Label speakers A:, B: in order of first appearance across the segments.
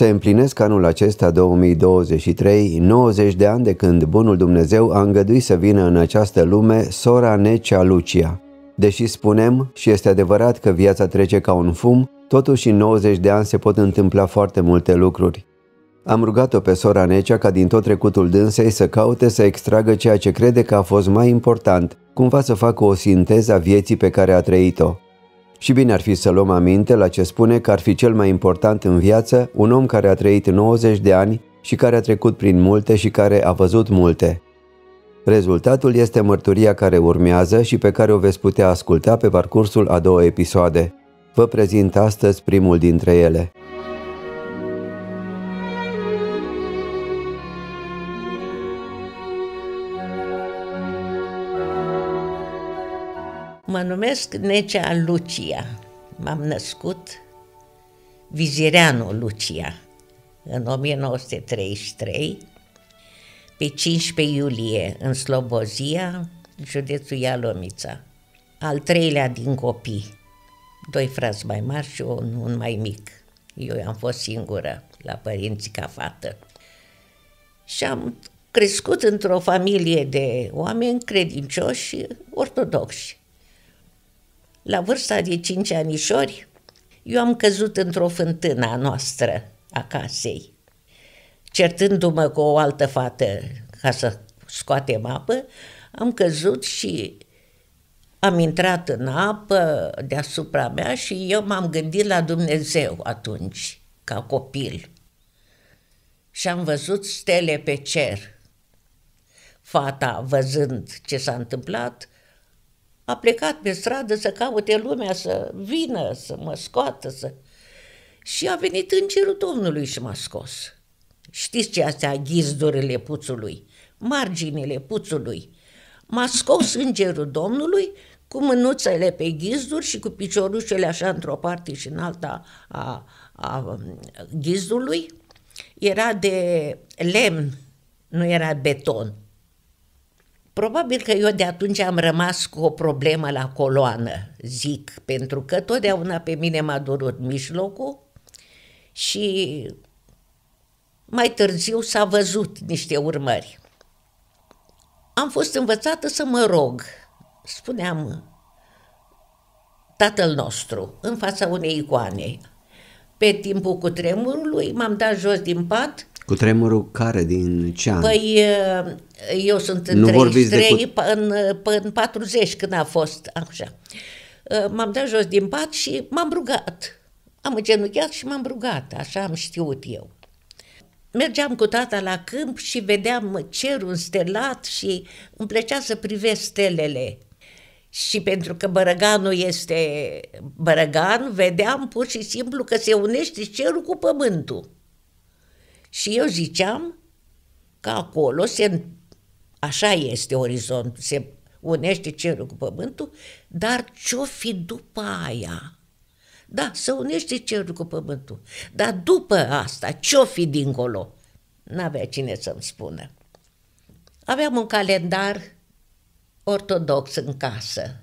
A: Se împlinesc anul acesta 2023 90 de ani de când Bunul Dumnezeu a îngăduit să vină în această lume sora Necea Lucia. Deși spunem și este adevărat că viața trece ca un fum, totuși în 90 de ani se pot întâmpla foarte multe lucruri. Am rugat-o pe sora Necea ca din tot trecutul dânsei să caute să extragă ceea ce crede că a fost mai important, cumva să facă o sinteză a vieții pe care a trăit-o. Și bine ar fi să luăm aminte la ce spune că ar fi cel mai important în viață un om care a trăit 90 de ani și care a trecut prin multe și care a văzut multe. Rezultatul este mărturia care urmează și pe care o veți putea asculta pe parcursul a două episoade. Vă prezint astăzi primul dintre ele.
B: Mă numesc Necea Lucia. M-am născut Vizireanu Lucia în 1933, pe 15 iulie, în Slobozia, județul Ialomița. Al treilea din copii, doi frați mai mari și un, un mai mic. Eu am fost singură la părinții ca fată. Și am crescut într-o familie de oameni credincioși și ortodoxi. La vârsta de cinci anișori, eu am căzut într-o fântână a noastră, a casei. Certându-mă cu o altă fată ca să scoatem apă, am căzut și am intrat în apă deasupra mea și eu m-am gândit la Dumnezeu atunci, ca copil. Și am văzut stele pe cer. Fata, văzând ce s-a întâmplat, a plecat pe stradă să caute lumea să vină, să mă scoată, să... Și a venit îngerul Domnului și m-a scos. Știți ce astea ghizdurile puțului, marginile puțului. M-a scos îngerul Domnului cu mânuțele pe ghizduri și cu piciorușele așa într-o parte și în alta a, a um, ghizdului. Era de lemn, nu era beton. Probabil că eu de atunci am rămas cu o problemă la coloană, zic, pentru că totdeauna pe mine m-a durut mijlocul și mai târziu s-a văzut niște urmări. Am fost învățată să mă rog, spuneam tatăl nostru, în fața unei icoane. Pe timpul cutremurului m-am dat jos din pat
A: cu tremurul care din ce an? Păi
B: uh, eu sunt în nu 33, cu... în, în 40 când a fost așa. Uh, m-am dat jos din pat și m-am rugat. Am îngenuchiat și m-am rugat, așa am știut eu. Mergeam cu tata la câmp și vedeam cerul stelat și îmi plăcea să privesc stelele. Și pentru că Bărăganul este Bărăgan, vedeam pur și simplu că se unește cerul cu pământul. Și eu ziceam că acolo se, așa este orizontul, se unește cerul cu pământul, dar ce-o fi după aia? Da, se unește cerul cu pământul, dar după asta, ce-o fi dincolo? N-avea cine să-mi spună. Aveam un calendar ortodox în casă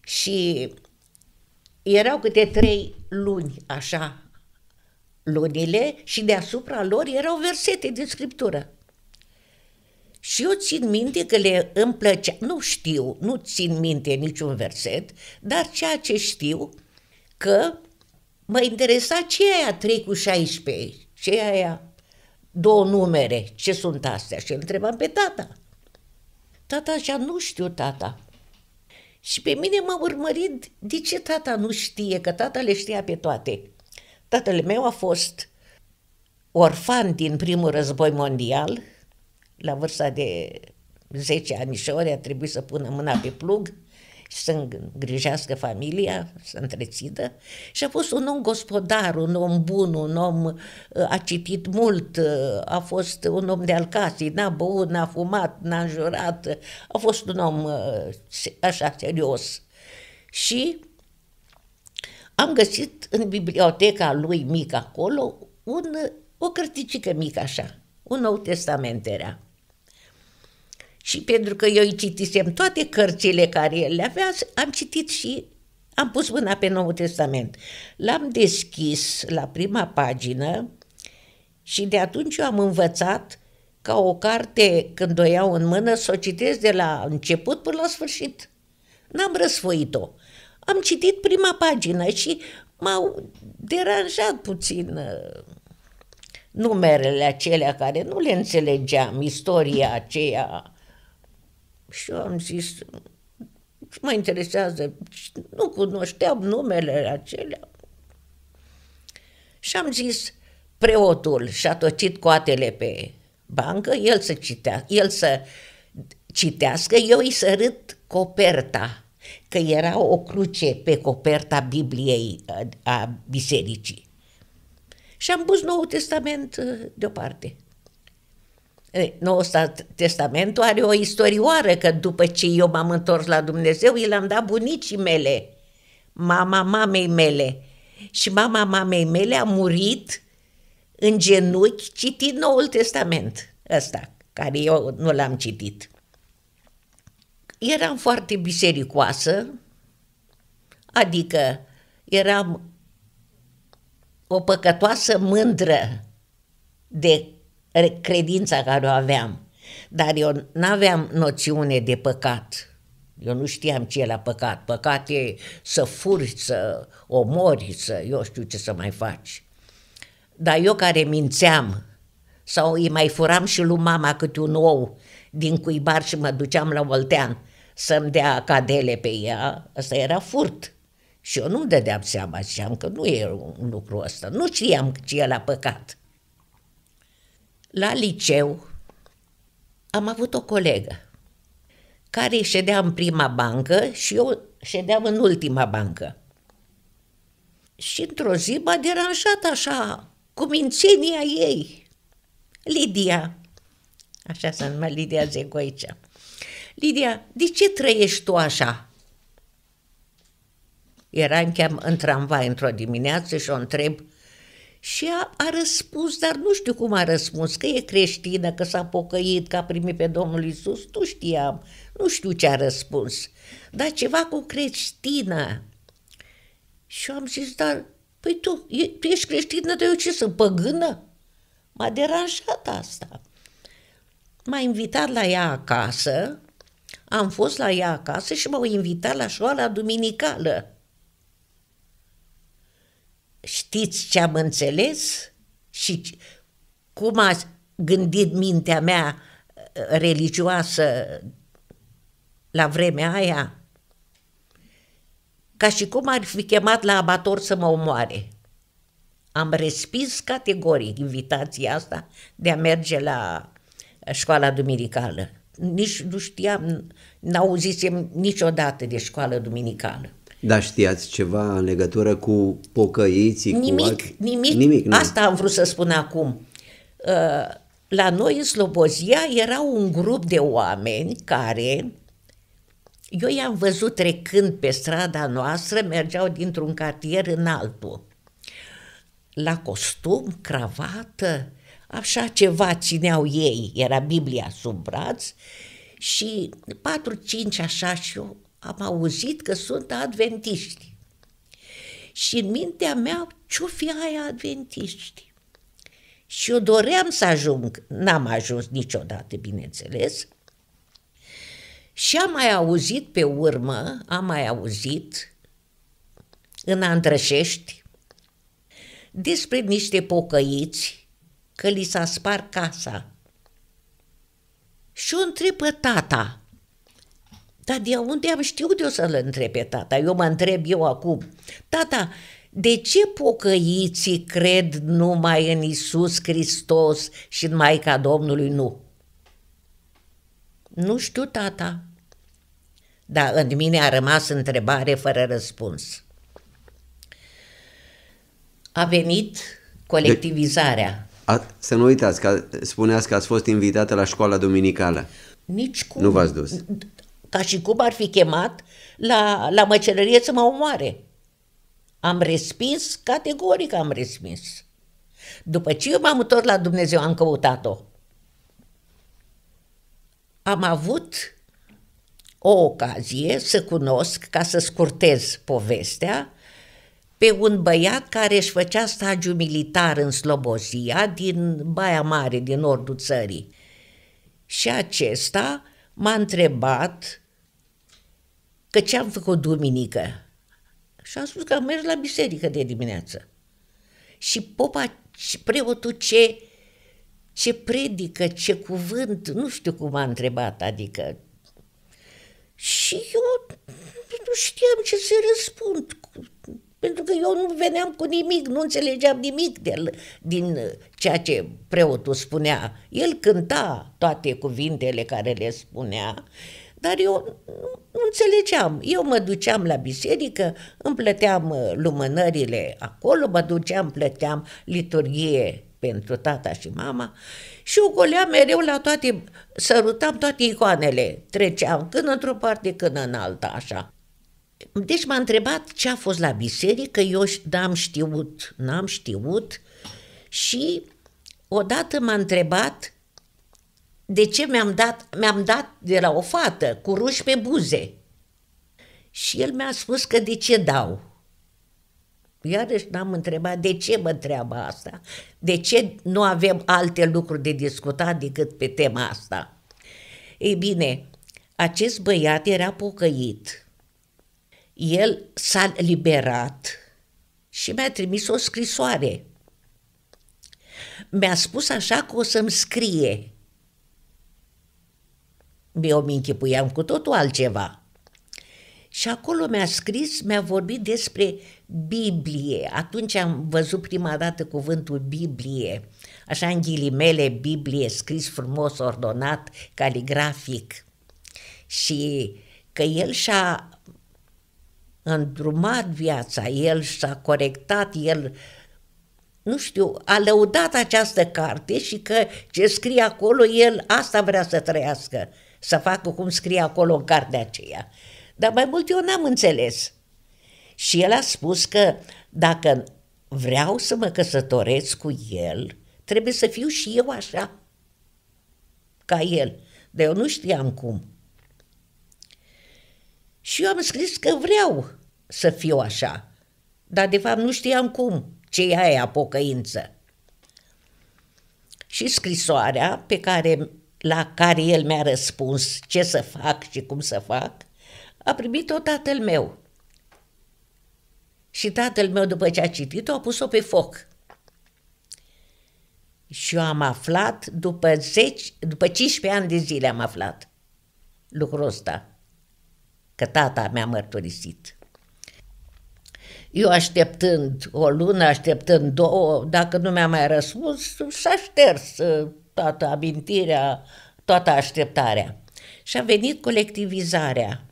B: și erau câte trei luni așa lunile și deasupra lor erau versete din scriptură. Și eu țin minte că le îmi plăcea, nu știu, nu țin minte niciun verset, dar ceea ce știu că mă interesa ce e aia 3 cu 16, ce e aia două numere, ce sunt astea? Și întrebam pe tata. Tata așa, nu știu tata. Și pe mine m-a urmărit de ce tata nu știe, că tata le știa pe toate. Tatăl meu a fost orfan din primul război mondial, la vârsta de 10 ani și ori a trebuit să pună mâna pe plug și să îngrijească familia, să întrețină. Și a fost un om gospodar, un om bun, un om uh, a citit mult, uh, a fost un om de alcasii, n-a băut, n-a fumat, n-a înjurat, uh, a fost un om așa serios. Și am găsit în biblioteca lui mică acolo un, o cărticică mică așa, un nou testament era. Și pentru că eu îi citisem toate cărțile care el le avea, am citit și am pus mâna pe Noul Testament. L-am deschis la prima pagină și de atunci eu am învățat ca o carte, când o iau în mână, să o citesc de la început până la sfârșit. N-am răsfoit-o am citit prima pagină și m-au deranjat puțin uh, numerele acelea care nu le înțelegeam, istoria aceea. Și eu am zis, ce mă interesează, nu cunoșteam numele acelea. Și am zis, preotul și-a tocit coatele pe bancă, el să, citea, el să citească, eu îi sărât coperta că era o cruce pe coperta Bibliei uh, a bisericii. Și am pus Noul Testament uh, deoparte. Eh, Noul Testament are o istorioară, că după ce eu m-am întors la Dumnezeu, i l-am dat bunicii mele, mama mamei mele. Și mama mamei mele a murit în genunchi citind Noul Testament ăsta, care eu nu l-am citit eram foarte bisericoasă, adică eram o păcătoasă mândră de credința care o aveam, dar eu nu aveam noțiune de păcat. Eu nu știam ce e la păcat. Păcat e să furi, să omori, să eu știu ce să mai faci. Dar eu care mințeam sau îi mai furam și lui mama câte un ou din cuibar și mă duceam la Voltean să-mi dea cadele pe ea, asta era furt. Și eu nu-mi dădeam seama, ziceam că nu e un lucru ăsta, nu știam ce e la păcat. La liceu am avut o colegă care ședea în prima bancă și eu ședeam în ultima bancă. Și într-o zi m-a deranjat așa, cu mințenia ei, Lidia, așa se numea Lidia Zegoicea. Lidia, de ce trăiești tu așa? în cheam în tramvai într-o dimineață și o întreb și a, a răspuns, dar nu știu cum a răspuns, că e creștină, că s-a pocăit, că a primit pe Domnul Isus, nu știam, nu știu ce a răspuns, dar ceva cu creștină. Și am zis, dar, păi tu, e, tu ești creștină, dar eu ce sunt, păgână? M-a deranjat asta. M-a invitat la ea acasă am fost la ea acasă și m-au invitat la școala duminicală. Știți ce am înțeles? Și cum a gândit mintea mea uh, religioasă la vremea aia? Ca și cum ar fi chemat la abator să mă omoare. Am respins categoric invitația asta de a merge la școala duminicală nici nu știam, n-auzisem niciodată de școală duminicală.
A: Dar știați ceva în legătură cu pocăiții? Nimic, cu alt... nimic. nimic Asta
B: am vrut să spun acum. Uh, la noi, în Slobozia, era un grup de oameni care... Eu i-am văzut trecând pe strada noastră, mergeau dintr-un cartier în altul. La costum, cravată, așa ceva țineau ei, era Biblia sub braț și 4-5 așa și eu am auzit că sunt adventiști. Și în mintea mea, ce-o fi aia adventiști? Și eu doream să ajung, n-am ajuns niciodată, bineînțeles, și am mai auzit pe urmă, am mai auzit în Andrășești despre niște pocăiți că li s-a spart casa. Și o întrebă tata. Dar de unde am știut eu să-l întreb pe tata? Eu mă întreb eu acum. Tata, de ce pocăiții cred numai în Isus Hristos și în Maica Domnului? Nu. Nu știu, tata. Dar în mine a rămas întrebare fără răspuns. A venit colectivizarea.
A: A, să nu uitați, că spuneați că ați fost invitată la școala dominicală.
B: Nici cum. Nu v-ați dus. Ca și cum ar fi chemat la, la măcelărie să mă omoare. Am respins, categoric am respins. După ce eu m-am întors la Dumnezeu, am căutat-o. Am avut o ocazie să cunosc, ca să scurtez povestea, pe un băiat care își făcea stagiu militar în Slobozia, din Baia Mare, din nordul țării. Și acesta m-a întrebat că ce am făcut duminică. Și am spus că am mers la biserică de dimineață. Și popa, și preotul ce, ce predică, ce cuvânt, nu știu cum a întrebat, adică și eu nu știam ce să răspund pentru că eu nu veneam cu nimic, nu înțelegeam nimic de, din uh, ceea ce preotul spunea. El cânta toate cuvintele care le spunea, dar eu nu înțelegeam. Eu mă duceam la biserică, îmi plăteam uh, lumânările acolo, mă duceam, plăteam liturghie pentru tata și mama și o goleam mereu la toate, sărutam toate icoanele, treceam când într-o parte, când în alta, așa. Deci m-a întrebat ce a fost la biserică, eu n-am știut, n-am știut și odată m-a întrebat de ce mi-am dat, mi-am dat de la o fată cu ruși pe buze. Și el mi-a spus că de ce dau. Iarăși n-am întrebat de ce mă treaba asta, de ce nu avem alte lucruri de discutat decât pe tema asta. Ei bine, acest băiat era pocăit, el s-a liberat și mi-a trimis o scrisoare. Mi-a spus așa că o să-mi scrie. Mi-o închipuiam cu totul altceva. Și acolo mi-a scris, mi-a vorbit despre Biblie. Atunci am văzut prima dată cuvântul Biblie, așa în ghilimele Biblie, scris frumos, ordonat, caligrafic. Și că el și-a îndrumat viața, el și-a corectat, el, nu știu, a lăudat această carte și că ce scrie acolo, el asta vrea să trăiască, să facă cum scrie acolo în cartea aceea. Dar mai mult eu n-am înțeles. Și el a spus că dacă vreau să mă căsătoresc cu el, trebuie să fiu și eu așa, ca el. Dar eu nu știam cum. Și eu am scris că vreau să fiu așa, dar de fapt nu știam cum, ce e aia pocăință. Și scrisoarea pe care, la care el mi-a răspuns ce să fac și cum să fac, a primit-o tatăl meu. Și tatăl meu, după ce a citit-o, a pus-o pe foc. Și eu am aflat, după, 10, după 15 ani de zile am aflat lucrul ăsta că tata mi-a mărturisit. Eu așteptând o lună, așteptând două, dacă nu mi-a mai răspuns, s-a șters uh, toată amintirea, toată așteptarea. Și a venit colectivizarea.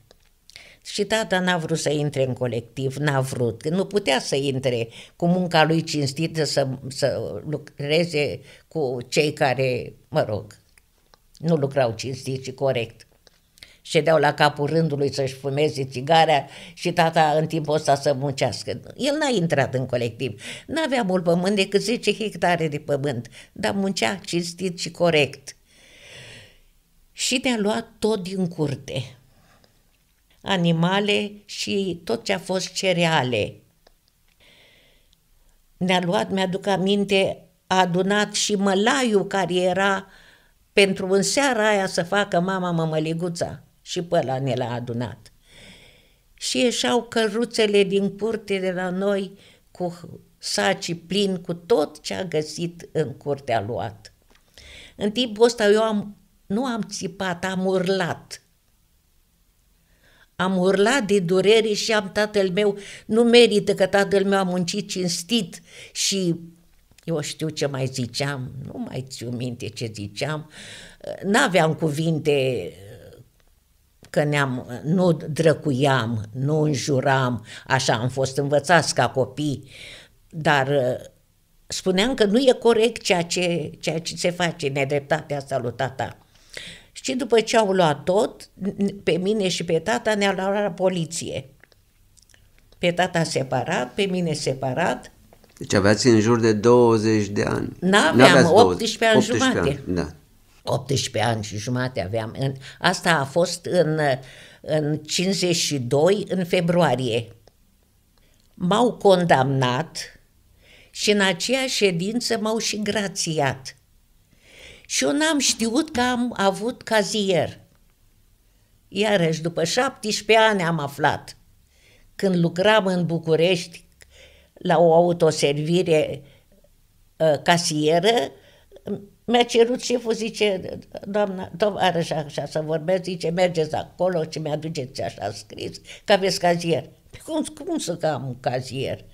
B: Și tata n-a vrut să intre în colectiv, n-a vrut, nu putea să intre cu munca lui cinstită să, să lucreze cu cei care, mă rog, nu lucrau cinstit și corect ședeau la capul rândului să-și fumeze țigarea și tata în timpul ăsta să muncească. El n-a intrat în colectiv, n-avea mult pământ decât 10 hectare de pământ, dar muncea cinstit și corect. Și ne-a luat tot din curte, animale și tot ce a fost cereale. Ne-a luat, mi-aduc aminte, a adunat și mălaiul care era pentru în seara aia să facă mama mămăliguța și pe ăla ne l-a adunat. Și ieșau căruțele din curte de la noi cu saci plini cu tot ce a găsit în curtea luat. În timpul ăsta eu am, nu am țipat, am urlat. Am urlat de durere și am tatăl meu, nu merită că tatăl meu a muncit cinstit și eu știu ce mai ziceam, nu mai țiu minte ce ziceam, n-aveam cuvinte că ne-am, nu drăcuiam, nu înjuram, așa am fost învățați ca copii, dar uh, spuneam că nu e corect ceea ce, ceea ce se face, nedreptatea asta lui tata. Și după ce au luat tot, pe mine și pe tata ne au luat la poliție. Pe tata separat, pe mine separat.
A: Deci aveați în jur de 20 de ani. N-aveam, N-aveați 18 ani jumate. Ani, da.
B: 18 ani și jumate aveam. asta a fost în, în 52, în februarie. M-au condamnat și în aceea ședință m-au și grațiat. Și eu n-am știut că am avut cazier. Iarăși, după 17 ani am aflat, când lucram în București la o autoservire uh, casieră, mi-a cerut șeful, zice, doamna, tovarășa, așa să vorbesc, zice, mergeți acolo și mi-aduceți așa scris, că aveți cazier. Păi cum, cum să că am un cazier?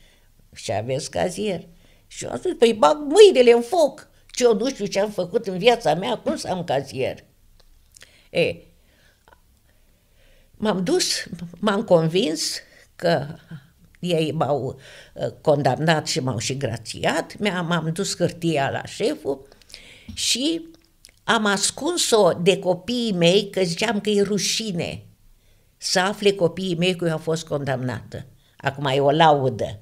B: Și aveți cazier. Și eu am spus, păi bag mâinile în foc. Ce eu nu știu ce am făcut în viața mea, cum să am cazier? E, m-am dus, m-am convins că ei m-au uh, condamnat și m-au și grațiat, m-am dus hârtia la șeful și am ascuns-o de copiii mei că ziceam că e rușine să afle copiii mei că eu am fost condamnată. Acum e o laudă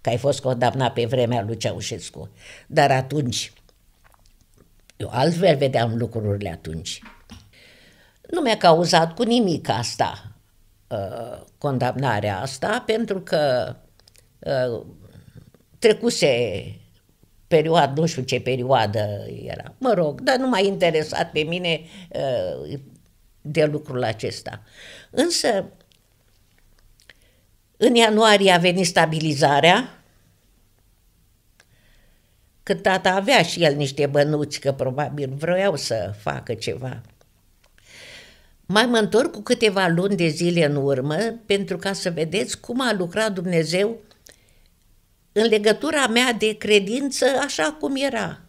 B: că ai fost condamnat pe vremea lui Ceaușescu. Dar atunci, eu altfel vedeam lucrurile atunci. Nu mi-a cauzat cu nimic asta, uh, condamnarea asta, pentru că uh, trecuse perioadă, nu știu ce perioadă era, mă rog, dar nu m-a interesat pe mine uh, de lucrul acesta. Însă, în ianuarie a venit stabilizarea, când tata avea și el niște bănuți, că probabil vreau să facă ceva. Mai mă întorc cu câteva luni de zile în urmă, pentru ca să vedeți cum a lucrat Dumnezeu în legătura mea de credință așa cum era.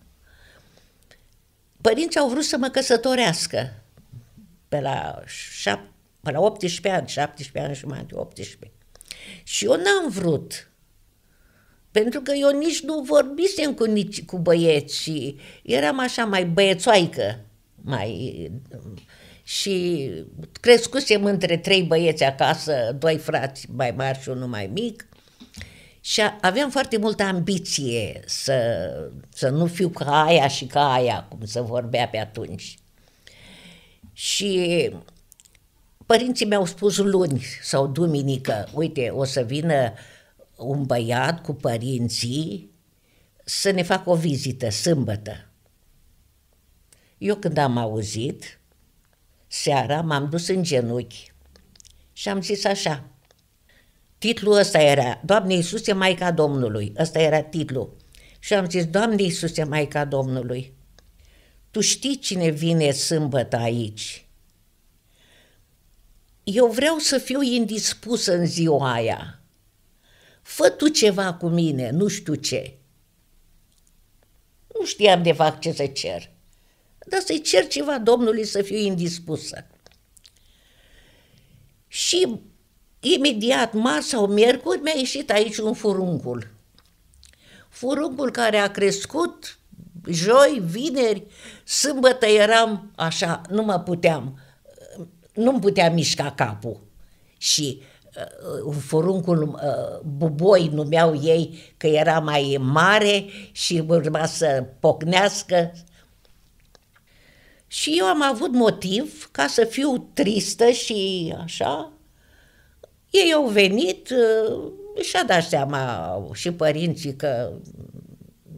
B: Părinții au vrut să mă căsătorească pe la, șap- pe la 18 ani, 17 ani jumătate, 18. Și eu n-am vrut, pentru că eu nici nu vorbisem cu, nici, cu băieții, eram așa mai băiețoaică, mai... Și crescusem între trei băieți acasă, doi frați mai mari și unul mai mic. Și aveam foarte multă ambiție să, să nu fiu ca aia și ca aia, cum se vorbea pe atunci. Și părinții mi-au spus luni sau duminică, uite, o să vină un băiat cu părinții să ne facă o vizită sâmbătă. Eu când am auzit, seara m-am dus în genunchi și am zis așa, Titlul ăsta era, Doamne Iisuse, Maica Domnului, ăsta era titlul. Și am zis, Doamne Iisuse, Maica Domnului, Tu știi cine vine sâmbătă aici? Eu vreau să fiu indispusă în ziua aia. Fă tu ceva cu mine, nu știu ce. Nu știam de fapt ce să cer, dar să-i cer ceva Domnului să fiu indispusă. Și Imediat, marți sau miercuri, mi-a ieșit aici un furuncul. Furuncul care a crescut joi, vineri, sâmbătă eram așa, nu mă puteam, nu-mi puteam mișca capul. Și uh, furuncul uh, buboi numeau ei că era mai mare și urma să pocnească. Și eu am avut motiv ca să fiu tristă și așa, ei au venit uh, și-a dat seama și părinții că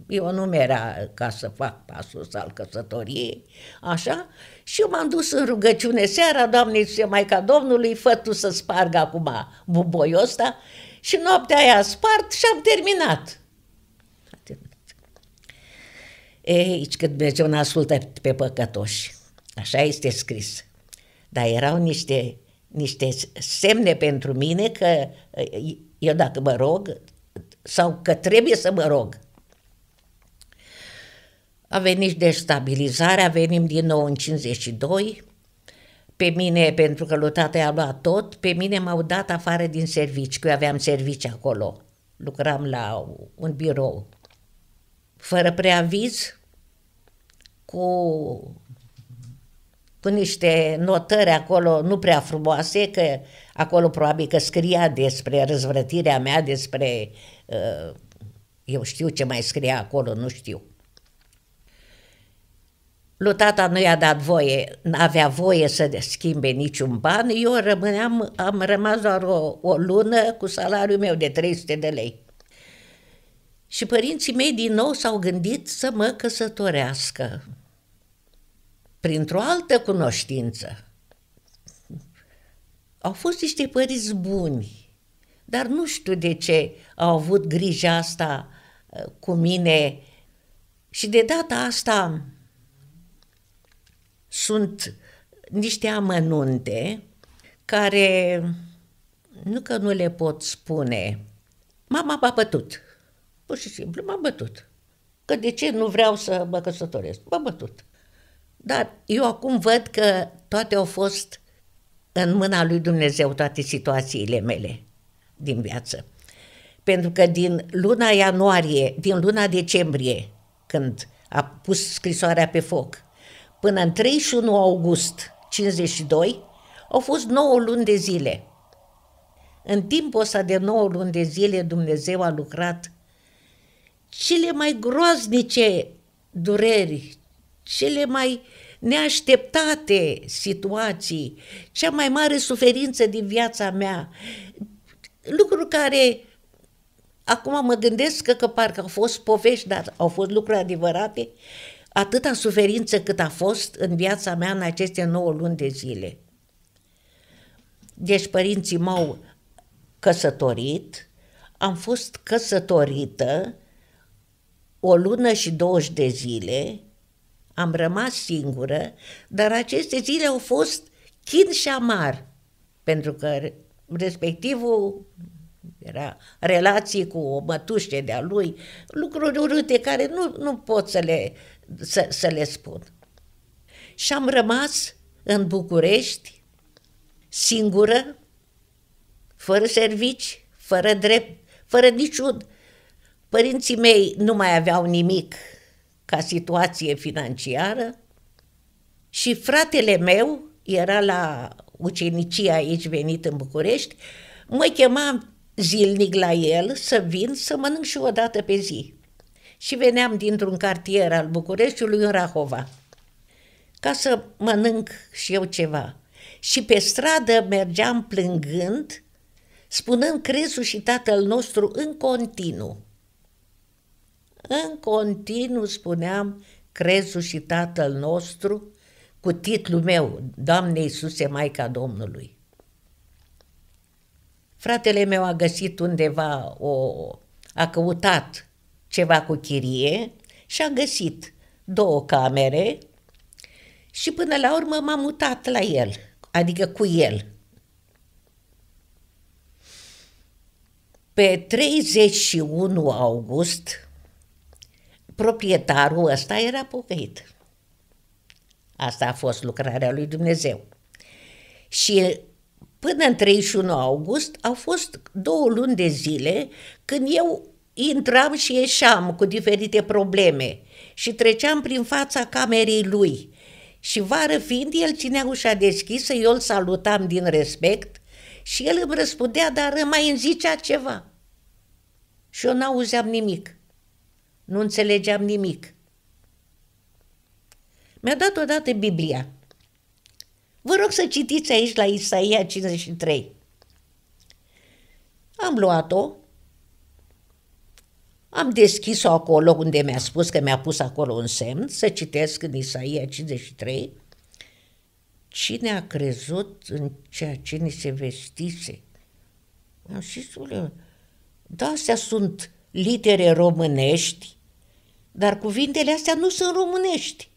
B: eu nu mi-era ca să fac pasul ăsta al căsătoriei, așa, și eu m-am dus în rugăciune seara, Doamne Iisuse, Maica Domnului, fă tu să sparg acum buboiul ăsta și noaptea aia spart și am terminat. Ei, că Dumnezeu ne ascultă pe păcătoși, așa este scris. Dar erau niște niște semne pentru mine că eu dacă mă rog sau că trebuie să mă rog. A venit și destabilizarea, venim din nou în 52, pe mine, pentru că lui tata i-a luat tot, pe mine m-au dat afară din servici, că eu aveam servici acolo. Lucram la un birou. Fără preaviz, cu cu niște notări acolo nu prea frumoase, că acolo probabil că scria despre răzvrătirea mea, despre uh, eu știu ce mai scria acolo, nu știu. Lui tata nu i-a dat voie, n-avea voie să schimbe niciun ban, eu rămâneam, am rămas doar o, o lună cu salariul meu de 300 de lei. Și părinții mei din nou s-au gândit să mă căsătorească printr-o altă cunoștință. Au fost niște părinți buni, dar nu știu de ce au avut grija asta uh, cu mine și de data asta sunt niște amănunte care nu că nu le pot spune. Mama m-a bătut. Pur și simplu m-a bătut. Că de ce nu vreau să mă căsătoresc? M-a bătut. Dar eu acum văd că toate au fost în mâna lui Dumnezeu toate situațiile mele din viață. Pentru că din luna ianuarie, din luna decembrie, când a pus scrisoarea pe foc, până în 31 august 52, au fost 9 luni de zile. În timpul ăsta de 9 luni de zile Dumnezeu a lucrat cele mai groaznice dureri, cele mai neașteptate situații, cea mai mare suferință din viața mea, lucruri care acum mă gândesc că, că parcă au fost povești, dar au fost lucruri adevărate, atâta suferință cât a fost în viața mea în aceste 9 luni de zile. Deci părinții m-au căsătorit, am fost căsătorită o lună și 20 de zile, am rămas singură, dar aceste zile au fost chin și amar, pentru că respectivul era relații cu o mătușe de-a lui, lucruri urâte care nu, nu pot să le, să, să le spun. Și am rămas în București, singură, fără servici, fără drept, fără niciun. Părinții mei nu mai aveau nimic ca situație financiară și fratele meu era la ucenicia aici venit în București, mă chema zilnic la el să vin să mănânc și o dată pe zi. Și veneam dintr-un cartier al Bucureștiului în Rahova ca să mănânc și eu ceva. Și pe stradă mergeam plângând, spunând crezul și tatăl nostru în continuu. În continuu spuneam crezul și Tatăl nostru cu titlul meu, Doamne Iisuse, Maica Domnului. Fratele meu a găsit undeva, o, a căutat ceva cu chirie și a găsit două camere și până la urmă m-am mutat la el, adică cu el. Pe 31 august proprietarul ăsta era pocăit. Asta a fost lucrarea lui Dumnezeu. Și până în 31 august au fost două luni de zile când eu intram și ieșeam cu diferite probleme și treceam prin fața camerei lui. Și vară fiind, el ținea ușa deschisă, eu îl salutam din respect și el îmi răspundea, dar mai îmi zicea ceva. Și eu n-auzeam nimic. Nu înțelegeam nimic. Mi-a dat odată Biblia. Vă rog să citiți aici la Isaia 53. Am luat-o, am deschis-o acolo unde mi-a spus că mi-a pus acolo un semn să citesc în Isaia 53. Cine a crezut în ceea ce ni se vestise? Am zis, da, astea sunt litere românești dar cuvintele astea nu sunt românești.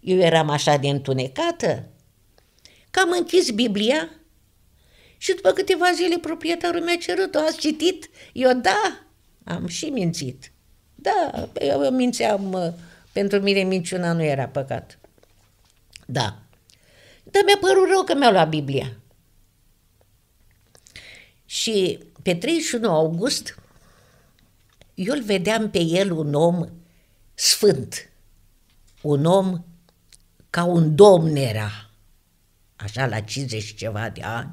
B: Eu eram așa de întunecată că am închis Biblia și după câteva zile proprietarul mi-a cerut-o, ați citit? Eu, da, am și mințit. Da, păi eu mințeam, pentru mine minciuna nu era păcat. Da. Dar mi-a părut rău că mi-a luat Biblia. Și pe 31 august eu îl vedeam pe el un om sfânt, un om ca un domn era, așa la 50 ceva de ani,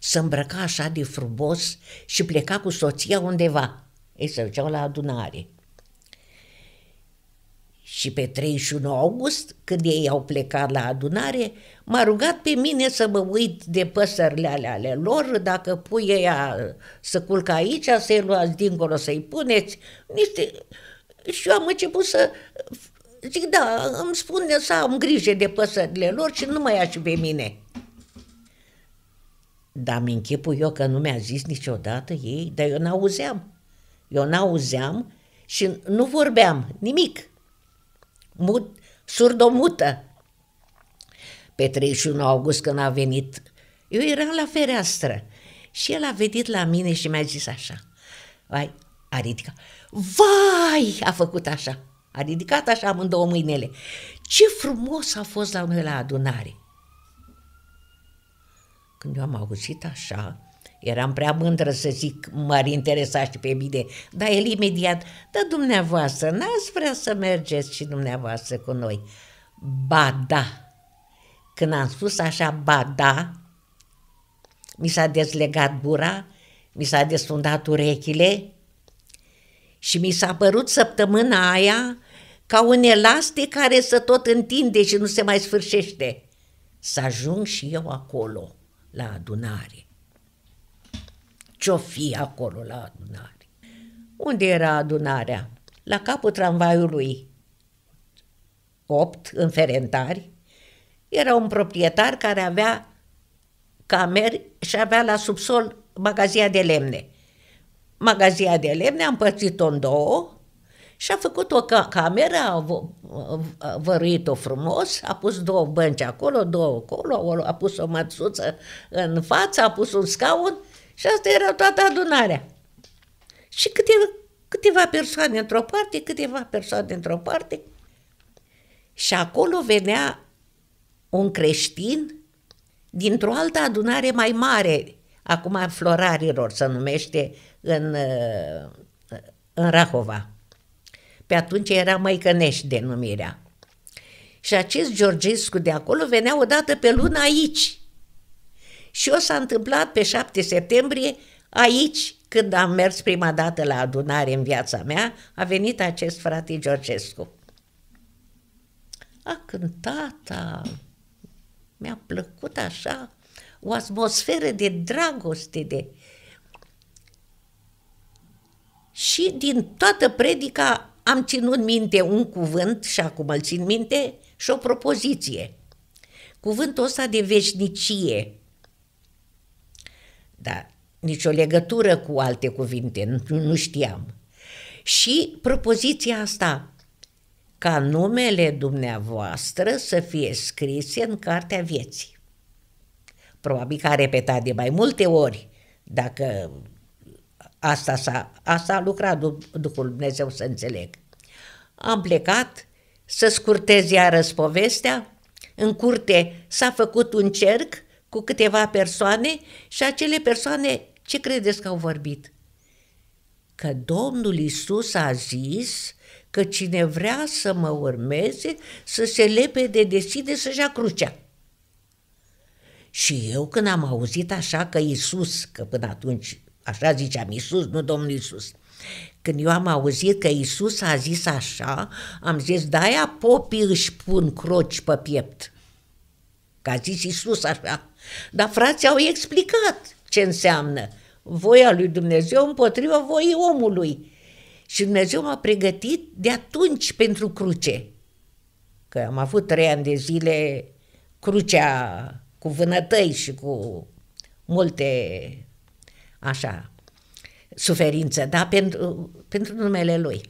B: să îmbrăca așa de frumos și pleca cu soția undeva. Ei se duceau la adunare. Și pe 31 august, când ei au plecat la adunare, m-a rugat pe mine să mă uit de păsările alea ale lor, dacă pui ea să culcă aici, să-i luați dincolo, să-i puneți. Niște... Și eu am început să... Zic, da, îmi spune să am grijă de păsările lor și nu mai ia și pe mine. Dar mi eu că nu mi-a zis niciodată ei, dar eu n-auzeam. Eu n-auzeam și nu vorbeam nimic mut, surdomută. Pe 31 august, când a venit, eu eram la fereastră și el a venit la mine și mi-a zis așa, vai, a ridicat, vai, a făcut așa, a ridicat așa amândouă mâinele. Ce frumos a fost la noi la adunare! Când eu am auzit așa, Eram prea mândră să zic, m-ar interesa și pe mine, dar el imediat, da dumneavoastră, n-ați vrea să mergeți și dumneavoastră cu noi. Ba da! Când am spus așa, ba da, mi s-a dezlegat gura, mi s-a desfundat urechile și mi s-a părut săptămâna aia ca un elastic care să tot întinde și nu se mai sfârșește. Să ajung și eu acolo, la adunare ce-o fi acolo la adunare. Unde era adunarea? La capul tramvaiului 8, în Ferentari, era un proprietar care avea cameri și avea la subsol magazia de lemne. Magazia de lemne a împărțit-o în două și a făcut o cameră, a văruit-o frumos, a pus două bănci acolo, două acolo, a pus o mățuță în față, a pus un scaun și asta era toată adunarea. Și câteva, câteva persoane într-o parte, câteva persoane într-o parte. Și acolo venea un creștin dintr-o altă adunare mai mare, acum florarilor se numește în, în Rahova. Pe atunci era Măicănești denumirea. Și acest Georgescu de acolo venea odată pe lună aici și o s-a întâmplat pe 7 septembrie aici, când am mers prima dată la adunare în viața mea, a venit acest frate Georgescu. A cântat, a... mi-a plăcut așa, o atmosferă de dragoste, de... Și din toată predica am ținut minte un cuvânt și acum îl țin minte și o propoziție. Cuvântul ăsta de veșnicie, da, nicio legătură cu alte cuvinte, nu, nu știam. Și propoziția asta, ca numele dumneavoastră să fie scrise în Cartea Vieții. Probabil că a repetat de mai multe ori, dacă asta, s-a, asta a lucrat Duhul Dumnezeu să înțeleg. Am plecat să scurtez iarăși povestea, în curte s-a făcut un cerc cu câteva persoane și acele persoane ce credeți că au vorbit? Că Domnul Isus a zis că cine vrea să mă urmeze să se lepe de sine să-și ia crucea. Și eu când am auzit așa că Isus, că până atunci așa ziceam Isus, nu Domnul Isus, când eu am auzit că Isus a zis așa, am zis, da, aia popii își pun croci pe piept că a zis Iisus așa. Dar frații au explicat ce înseamnă voia lui Dumnezeu împotriva voii omului. Și Dumnezeu m-a pregătit de atunci pentru cruce. Că am avut trei ani de zile crucea cu vânătăi și cu multe așa suferință, da, pentru, pentru numele Lui.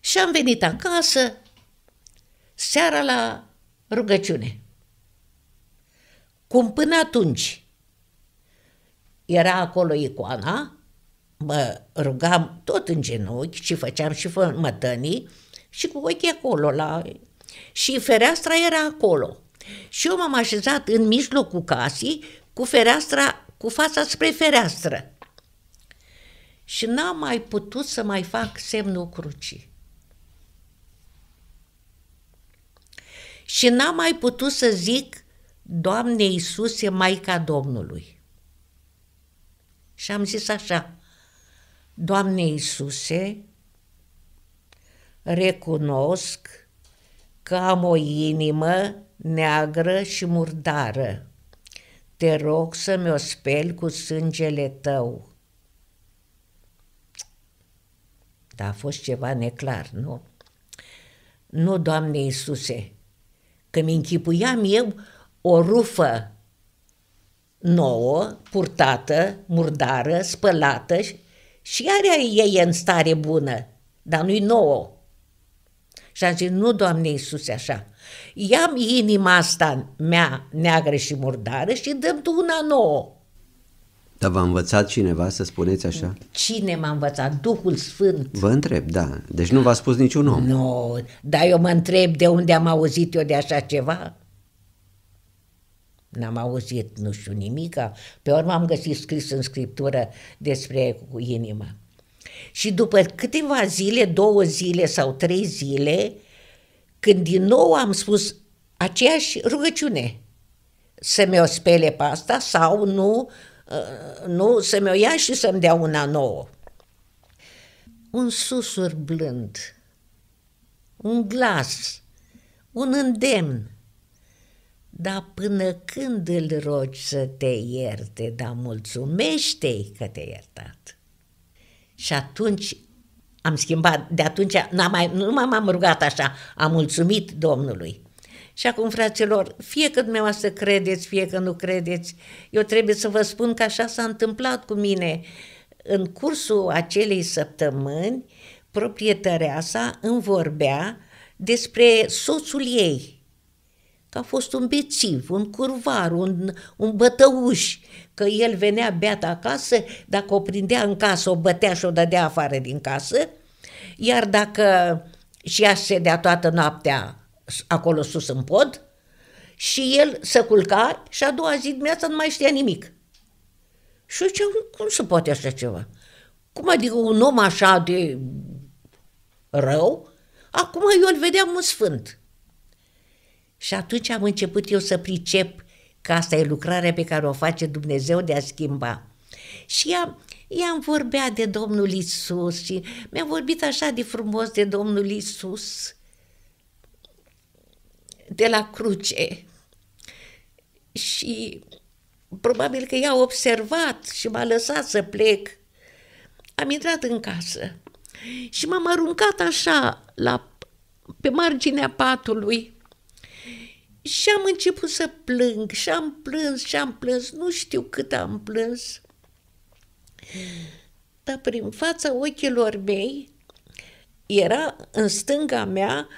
B: Și am venit acasă seara la rugăciune cum până atunci. Era acolo icoana, mă rugam tot în genunchi și făceam și mătănii și cu ochii acolo la... Și fereastra era acolo. Și eu m-am așezat în mijlocul casei cu fereastra, cu fața spre fereastră. Și n-am mai putut să mai fac semnul crucii. Și n-am mai putut să zic Doamne Iisus e Maica Domnului. Și am zis așa, Doamne Iisuse, recunosc că am o inimă neagră și murdară. Te rog să-mi o speli cu sângele tău. Da, a fost ceva neclar, nu? Nu, Doamne Iisuse, că mi închipuiam eu o rufă nouă, purtată, murdară, spălată și are ei în stare bună, dar nu-i nouă. Și a zis, nu, Doamne Iisuse, așa, ia inima asta mea neagră și murdară și dăm tu una nouă.
A: Dar v-a învățat cineva să spuneți așa?
B: Cine m-a învățat? Duhul Sfânt.
A: Vă întreb, da. Deci nu v-a spus niciun om. Nu,
B: no, dar eu mă întreb de unde am auzit eu de așa ceva n-am auzit nu știu nimica, pe urmă am găsit scris în scriptură despre cu inima. Și după câteva zile, două zile sau trei zile, când din nou am spus aceeași rugăciune, să mi-o spele pasta sau nu, uh, nu să mi-o ia și să-mi dea una nouă. Un susur blând, un glas, un îndemn, dar până când îl rogi să te ierte, dar mulțumește-i că te-ai iertat. Și atunci am schimbat, de atunci n-am mai, nu mai m-am rugat așa, am mulțumit Domnului. Și acum, fraților, fie că dumneavoastră credeți, fie că nu credeți, eu trebuie să vă spun că așa s-a întâmplat cu mine. În cursul acelei săptămâni, proprietărea sa îmi vorbea despre soțul ei, că a fost un bețiv, un curvar, un, un bătăuș, că el venea beat acasă, dacă o prindea în casă, o bătea și o dădea afară din casă, iar dacă și ea sedea toată noaptea acolo sus în pod, și el se culca și a doua zi dimineața nu mai știa nimic. Și ce? cum se poate așa ceva? Cum adică un om așa de rău? Acum eu îl vedeam un sfânt. Și atunci am început eu să pricep că asta e lucrarea pe care o face Dumnezeu de a schimba. Și ea, ea am vorbea de Domnul Isus și mi-a vorbit așa de frumos de Domnul Isus de la cruce. Și probabil că i-a observat și m-a lăsat să plec. Am intrat în casă și m-am aruncat așa la, pe marginea patului și am început să plâng și am plâns și am plâns, nu știu cât am plâns, dar prin fața ochilor mei era în stânga mea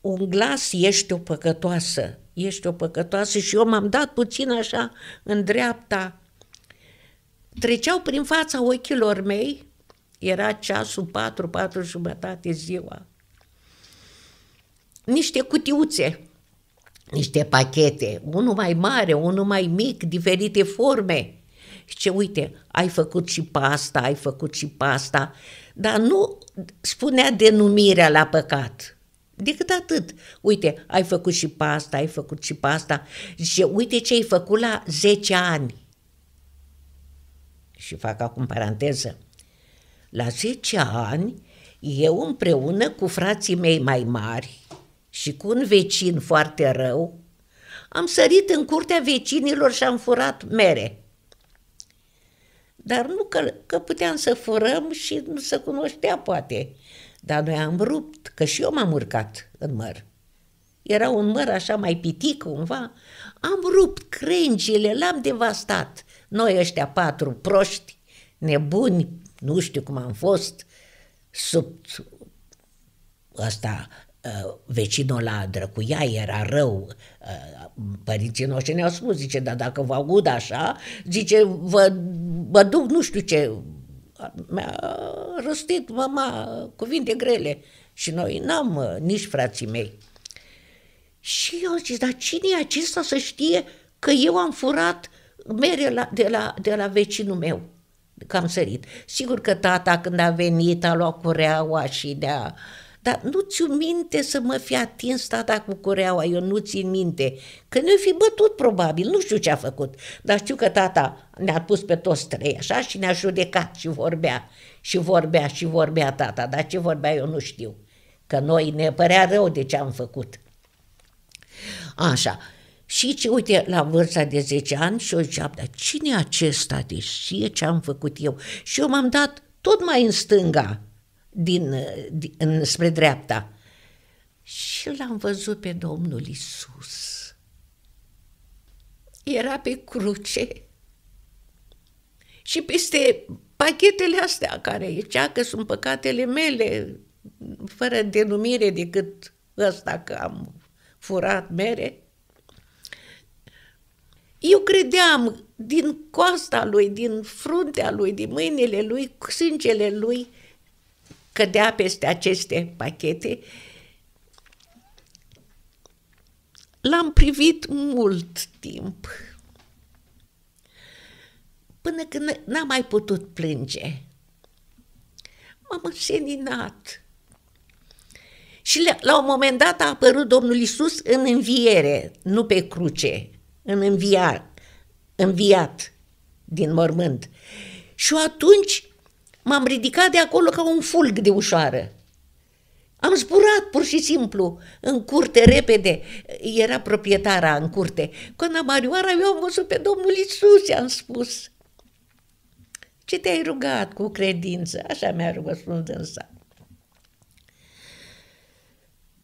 B: un glas, ești o păcătoasă, ești o păcătoasă și eu m-am dat puțin așa în dreapta. Treceau prin fața ochilor mei, era ceasul 4, 4 jumătate ziua, niște cutiuțe niște pachete, unul mai mare, unul mai mic, diferite forme. Și ce, uite, ai făcut și pasta, ai făcut și pasta, dar nu spunea denumirea la păcat. Decât atât. Uite, ai făcut și pasta, ai făcut și pasta. Și uite ce ai făcut la 10 ani. Și fac acum paranteză. La 10 ani, eu împreună cu frații mei mai mari, și cu un vecin foarte rău, am sărit în curtea vecinilor și am furat mere. Dar nu că, că puteam să furăm și nu se cunoștea poate. Dar noi am rupt, că și eu m-am urcat în măr. Era un măr așa mai pitic cumva. Am rupt crengile, l-am devastat. Noi ăștia patru proști, nebuni, nu știu cum am fost, sub ăsta Uh, vecinul la Drăcuia era rău, uh, părinții noștri ne-au spus, zice, dar dacă vă aud așa, zice, vă, vă duc nu știu ce, mi-a răstit mama cuvinte grele și noi n-am uh, nici frații mei. Și eu zic, dar cine e acesta să știe că eu am furat mere la, de, la, de la vecinul meu? Că am sărit. Sigur că tata când a venit a luat cureaua și de a uh, dar nu ți minte să mă fi atins tata cu cureaua, eu nu țin minte. Că ne-o fi bătut probabil, nu știu ce a făcut. Dar știu că tata ne-a pus pe toți trei așa și ne-a judecat și vorbea. Și vorbea și vorbea tata, dar ce vorbea eu nu știu. Că noi ne părea rău de ce am făcut. Așa. Și ce, uite, la vârsta de 10 ani și o ziceam, dar cine e acesta? Deci știe ce am făcut eu? Și eu m-am dat tot mai în stânga, din, uh, din, spre dreapta. Și l-am văzut pe Domnul Isus. Era pe cruce și peste pachetele astea care e cea că sunt păcatele mele, fără denumire decât ăsta că am furat mere. Eu credeam din coasta lui, din fruntea lui, din mâinile lui, cu sângele lui, cădea peste aceste pachete. L-am privit mult timp, până când n-am mai putut plânge. M-am înseninat. Și la un moment dat a apărut Domnul Isus în înviere, nu pe cruce, în înviar, înviat din mormânt. Și atunci M-am ridicat de acolo ca un fulg de ușoară. Am zburat pur și simplu în curte repede. Era proprietara în curte. Când am arioara, eu am văzut pe Domnul Isus, i-am spus. Ce te-ai rugat cu credință? Așa mi-a răspuns însă.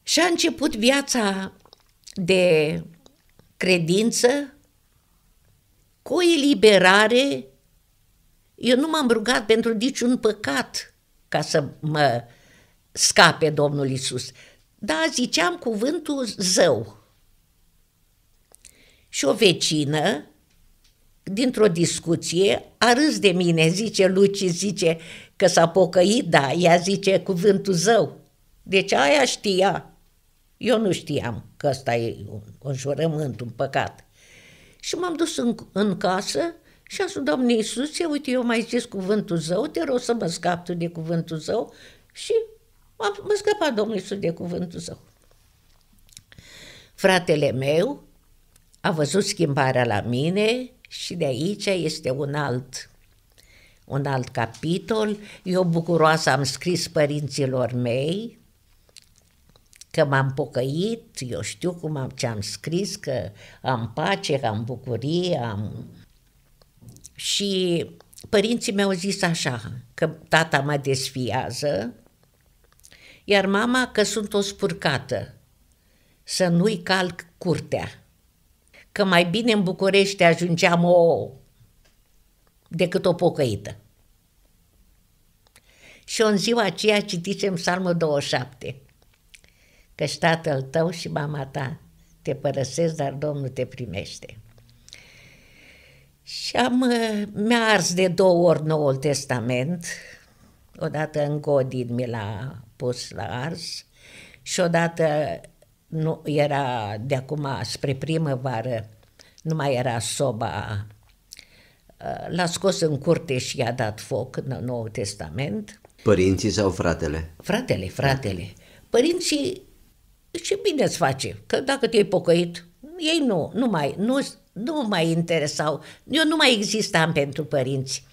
B: Și a început viața de credință cu eliberare eu nu m-am rugat pentru niciun păcat ca să mă scape Domnul Isus. Da, ziceam cuvântul zău. Și o vecină, dintr-o discuție, a râs de mine, zice Luci, zice că s-a pocăit, da, ea zice cuvântul zău. Deci aia știa. Eu nu știam că ăsta e un, un jurământ, un păcat. Și m-am dus în, în casă și am spus, Doamne Iisuse, uite, eu mai zis cuvântul zău, te rog să mă scap tu de cuvântul zău. Și am, mă scăpa Domnul Iisus de cuvântul zău. Fratele meu a văzut schimbarea la mine și de aici este un alt un alt capitol. Eu bucuroasă am scris părinților mei că m-am pocăit, eu știu cum am, ce am scris, că am pace, că am bucurie, am și părinții mi-au zis așa, că tata mă desfiază, iar mama că sunt o spurcată, să nu-i calc curtea, că mai bine în București ajungeam o decât o pocăită. Și în ziua aceea citisem psalmul 27, că tatăl tău și mama ta te părăsesc, dar Domnul te primește. Și am, uh, mi-a ars de două ori Noul Testament, odată în Godin mi l-a pus la ars și odată nu, era de acum spre primăvară, nu mai era soba, uh, l-a scos în curte și i-a dat foc în Noul Testament.
A: Părinții sau fratele? Fratele, fratele.
B: Părinții, și bine îți face, că dacă te-ai pocăit, ei nu, nu mai, nu nu mai interesau. Eu nu mai existam pentru părinți.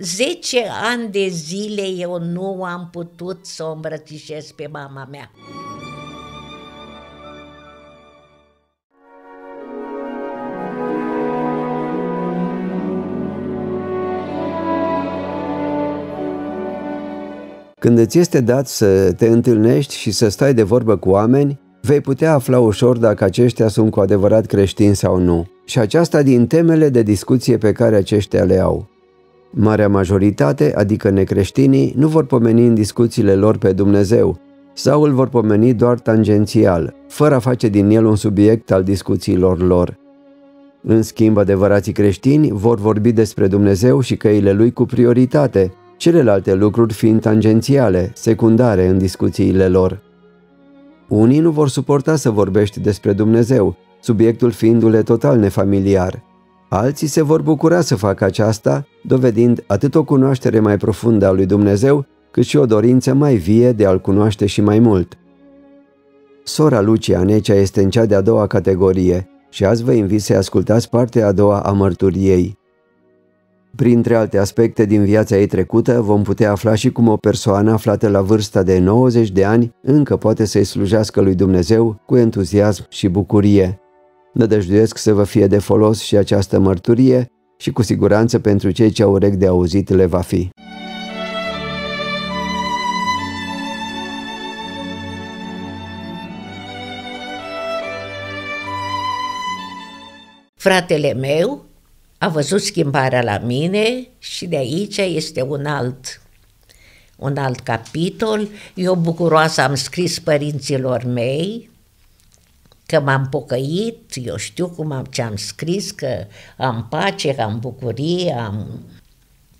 B: Zece ani de zile eu nu am putut să o îmbrățișez pe mama mea.
A: Când îți este dat să te întâlnești și să stai de vorbă cu oameni, Vei putea afla ușor dacă aceștia sunt cu adevărat creștini sau nu, și aceasta din temele de discuție pe care aceștia le au. Marea majoritate, adică necreștinii, nu vor pomeni în discuțiile lor pe Dumnezeu sau îl vor pomeni doar tangențial, fără a face din el un subiect al discuțiilor lor. În schimb, adevărații creștini vor vorbi despre Dumnezeu și căile lui cu prioritate, celelalte lucruri fiind tangențiale, secundare în discuțiile lor. Unii nu vor suporta să vorbești despre Dumnezeu, subiectul fiindu-le total nefamiliar. Alții se vor bucura să facă aceasta, dovedind atât o cunoaștere mai profundă a lui Dumnezeu, cât și o dorință mai vie de a-L cunoaște și mai mult. Sora Lucia Necea este în cea de-a doua categorie și azi vă invit să ascultați partea a doua a mărturiei. Printre alte aspecte din viața ei trecută, vom putea afla și cum o persoană aflată la vârsta de 90 de ani încă poate să-i slujească lui Dumnezeu cu entuziasm și bucurie. Nădăjduiesc să vă fie de folos și această mărturie și cu siguranță pentru cei ce au urechi de auzit le va fi.
B: Fratele meu a văzut schimbarea la mine și de aici este un alt, un alt capitol. Eu bucuroasă am scris părinților mei că m-am pocăit, eu știu cum am, ce am scris, că am pace, că am bucurie, am...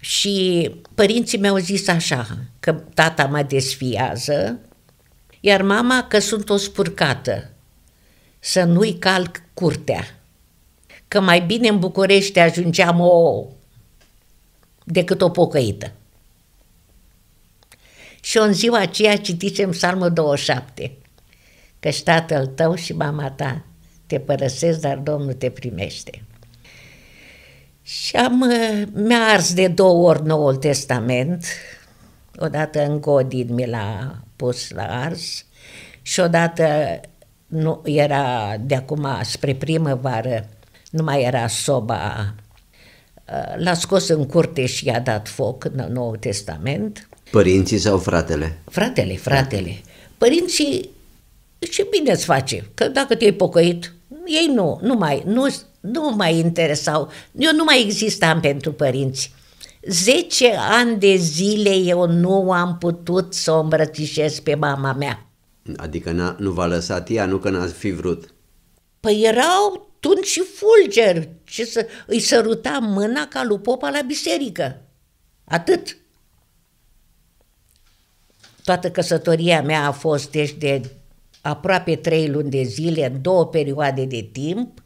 B: Și părinții mi-au zis așa, că tata mă desfiază, iar mama că sunt o spurcată, să nu-i calc curtea că mai bine în București ajungeam o decât o pocăită. Și în ziua aceea citisem psalmul 27, că tatăl tău și mama ta te părăsesc, dar Domnul te primește. Și am, uh, mi-a ars de două ori Noul Testament, odată în Godin mi l-a pus la ars și odată nu, era de acum spre primăvară nu mai era soba, uh, l-a scos în curte și i-a dat foc în Noul Testament.
A: Părinții sau fratele?
B: Fratele, fratele. Părinții, ce bine îți face, că dacă te-ai pocăit, ei nu, nu mai, nu, nu mai interesau. Eu nu mai existam pentru părinți. Zece ani de zile eu nu am putut să o îmbrățișez pe mama mea.
A: Adică nu v-a lăsat ea, nu că n-ați fi vrut.
B: Păi erau tun și fulger, ce să îi săruta mâna ca lui Popa la biserică. Atât. Toată căsătoria mea a fost deci de aproape trei luni de zile, în două perioade de timp.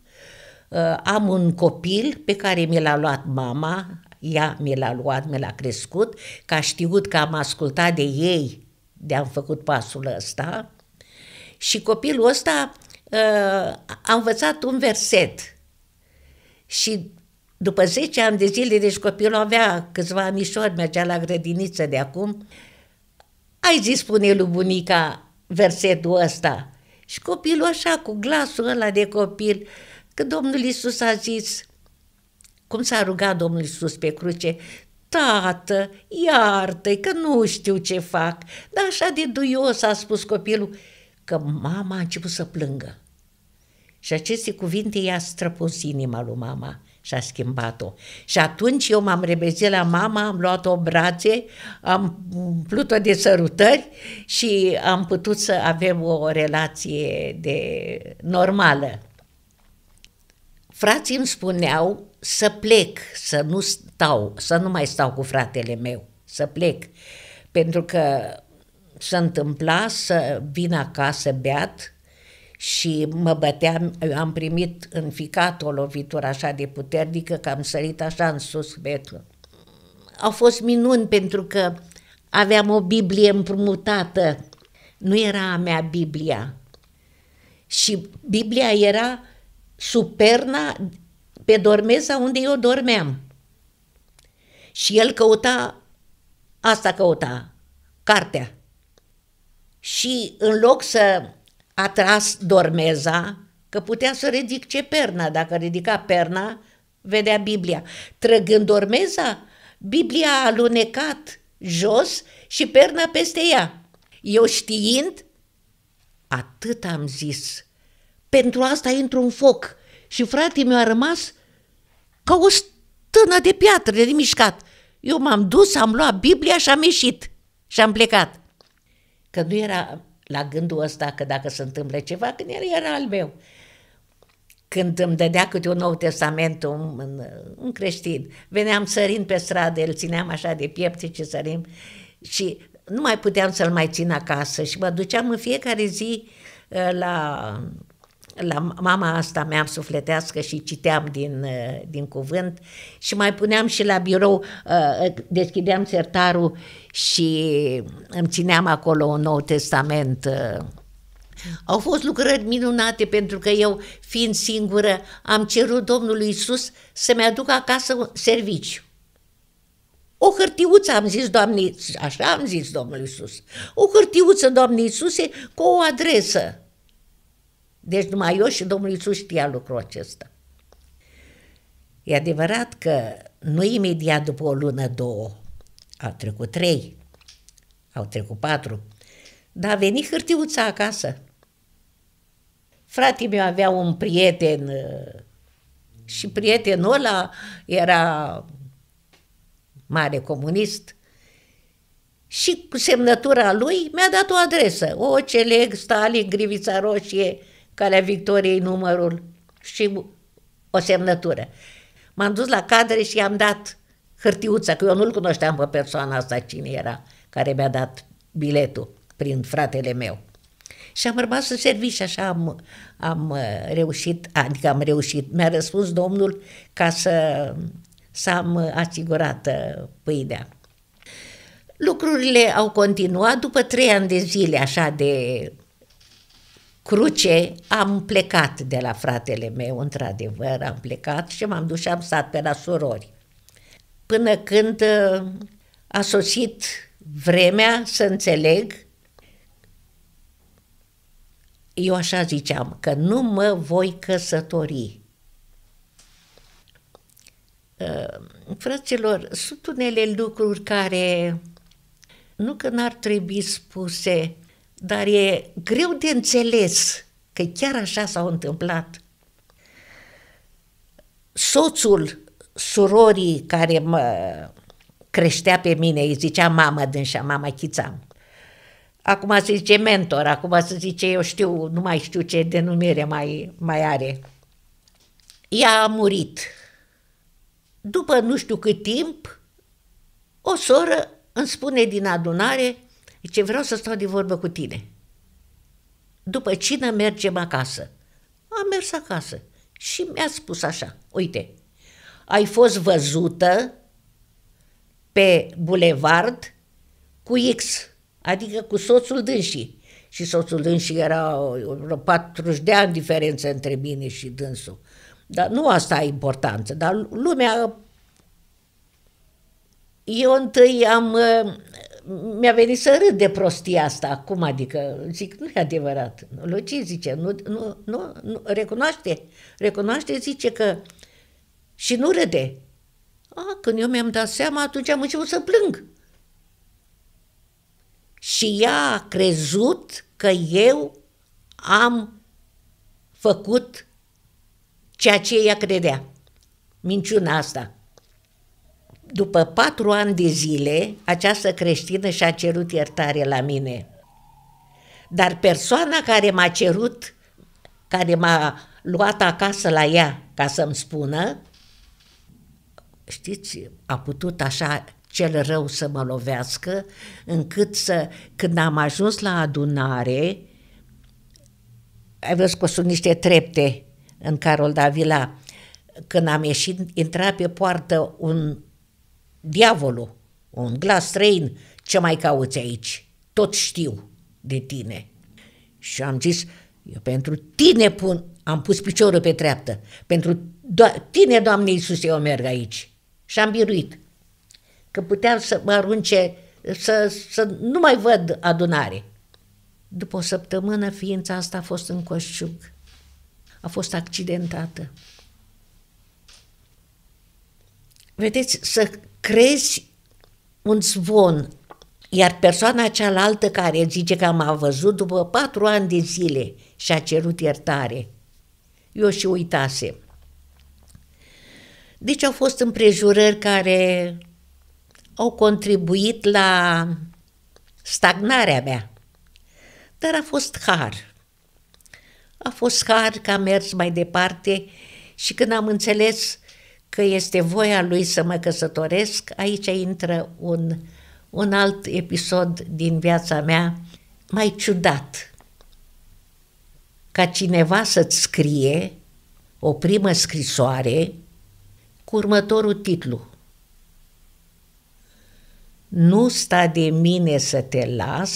B: Uh, am un copil pe care mi l-a luat mama, ea mi l-a luat, mi l-a crescut, că a știut că am ascultat de ei de am făcut pasul ăsta. Și copilul ăsta uh, a învățat un verset și după 10 ani de zile, deci copilul avea câțiva amișori, mergea la grădiniță de acum, ai zis, spune lui bunica, versetul ăsta. Și copilul așa, cu glasul ăla de copil, că Domnul Isus a zis, cum s-a rugat Domnul Isus pe cruce, Tată, iartă că nu știu ce fac, dar așa de duios a spus copilul, că mama a început să plângă. Și aceste cuvinte i-a străpuns inima lui mama și a schimbat-o. Și atunci eu m-am rebezit la mama, am luat-o în brațe, am umplut-o de sărutări și am putut să avem o relație de normală. Frații îmi spuneau să plec, să nu stau, să nu mai stau cu fratele meu, să plec. Pentru că se întâmpla să vin acasă beat și mă băteam, eu am primit în ficat o lovitură așa de puternică că am sărit așa în sus betul. Au fost minuni pentru că aveam o Biblie împrumutată, nu era a mea Biblia. Și Biblia era superna pe dormeza unde eu dormeam. Și el căuta, asta căuta, cartea și în loc să atras dormeza, că putea să ridice perna, dacă ridica perna, vedea Biblia. Trăgând dormeza, Biblia a alunecat jos și perna peste ea. Eu știind, atât am zis, pentru asta intru un foc. Și frate mi-a rămas ca o stână de piatră de mișcat. Eu m-am dus, am luat Biblia și am ieșit și am plecat. Că nu era la gândul ăsta că dacă se întâmplă ceva, când el era al meu. Când îmi dădea câte un nou testament un, un creștin, veneam sărind pe stradă, îl țineam așa de piepte și sărim și nu mai puteam să-l mai țin acasă și mă duceam în fiecare zi ă, la la mama asta mea sufletească și citeam din, uh, din cuvânt și mai puneam și la birou, uh, uh, deschideam sertarul și îmi țineam acolo un nou testament. Au fost lucrări minunate pentru că eu, fiind singură, am cerut Domnului Isus să-mi aduc acasă un serviciu. O hârtiuță, am zis, Doamne, așa am zis Domnul Isus, o hârtiuță, Doamne Iisuse, cu o adresă deci numai eu și domnul Iisus știa lucrul acesta. E adevărat că nu imediat după o lună, două, au trecut trei, au trecut patru, dar a venit hârtiuța acasă. Fratele meu avea un prieten uh, și prietenul ăla era mare comunist și cu semnătura lui mi-a dat o adresă, Oceleg, Stalin, Grivița Roșie, Calea Victoriei numărul și o semnătură. M-am dus la cadre și i-am dat hârtiuța, că eu nu-l cunoșteam pe persoana asta cine era, care mi-a dat biletul prin fratele meu. Și am rămas în serviciu și așa am, am uh, reușit, adică am reușit. Mi-a răspuns domnul ca să, să am asigurat uh, pâinea. Lucrurile au continuat după trei ani de zile așa de cruce, am plecat de la fratele meu, într-adevăr, am plecat și m-am dus și am stat pe la surori. Până când uh, a sosit vremea să înțeleg, eu așa ziceam, că nu mă voi căsători. Uh, Frăților, sunt unele lucruri care nu că n-ar trebui spuse, dar e greu de înțeles că chiar așa s-a întâmplat. Soțul surorii care mă creștea pe mine, îi zicea mama dânsa, mama Chițam. Acum se zice mentor, acum se zice eu știu, nu mai știu ce denumire mai, mai are. Ea a murit. După nu știu cât timp, o soră îmi spune din adunare Zice, deci vreau să stau de vorbă cu tine. După cine mergem acasă. Am mers acasă și mi-a spus așa, uite, ai fost văzută pe bulevard cu X, adică cu soțul dânsii. Și soțul dânsii era vreo 40 de ani diferență între mine și dânsul. Dar nu asta e importanță, dar lumea... Eu întâi am mi-a venit să râd de prostia asta, acum, adică, zic, nu e adevărat. Luci zice, nu, nu, nu, nu, recunoaște, recunoaște, zice că și nu râde. A, când eu mi-am dat seama, atunci am început să plâng. Și ea a crezut că eu am făcut ceea ce ea credea, minciuna asta după patru ani de zile, această creștină și-a cerut iertare la mine. Dar persoana care m-a cerut, care m-a luat acasă la ea ca să-mi spună, știți, a putut așa cel rău să mă lovească, încât să, când am ajuns la adunare, ai văzut că sunt niște trepte în Carol Davila, când am ieșit, intra pe poartă un Diavolul, un glas străin, ce mai cauți aici? Tot știu de tine. Și am zis, eu pentru tine pun, am pus piciorul pe treaptă, pentru do- tine, Doamne Iisuse, eu merg aici. Și am biruit că puteam să mă arunce, să, să nu mai văd adunare. După o săptămână, ființa asta a fost în coșciuc. A fost accidentată. Vedeți, să crezi un zvon, iar persoana cealaltă care zice că m-a văzut după patru ani de zile și a cerut iertare. Eu și uitase. Deci au fost împrejurări care au contribuit la stagnarea mea. Dar a fost har. A fost har că am mers mai departe și când am înțeles că este voia lui să mă căsătoresc, aici intră un, un alt episod din viața mea mai ciudat. Ca cineva să-ți scrie o primă scrisoare cu următorul titlu. Nu sta de mine să te las,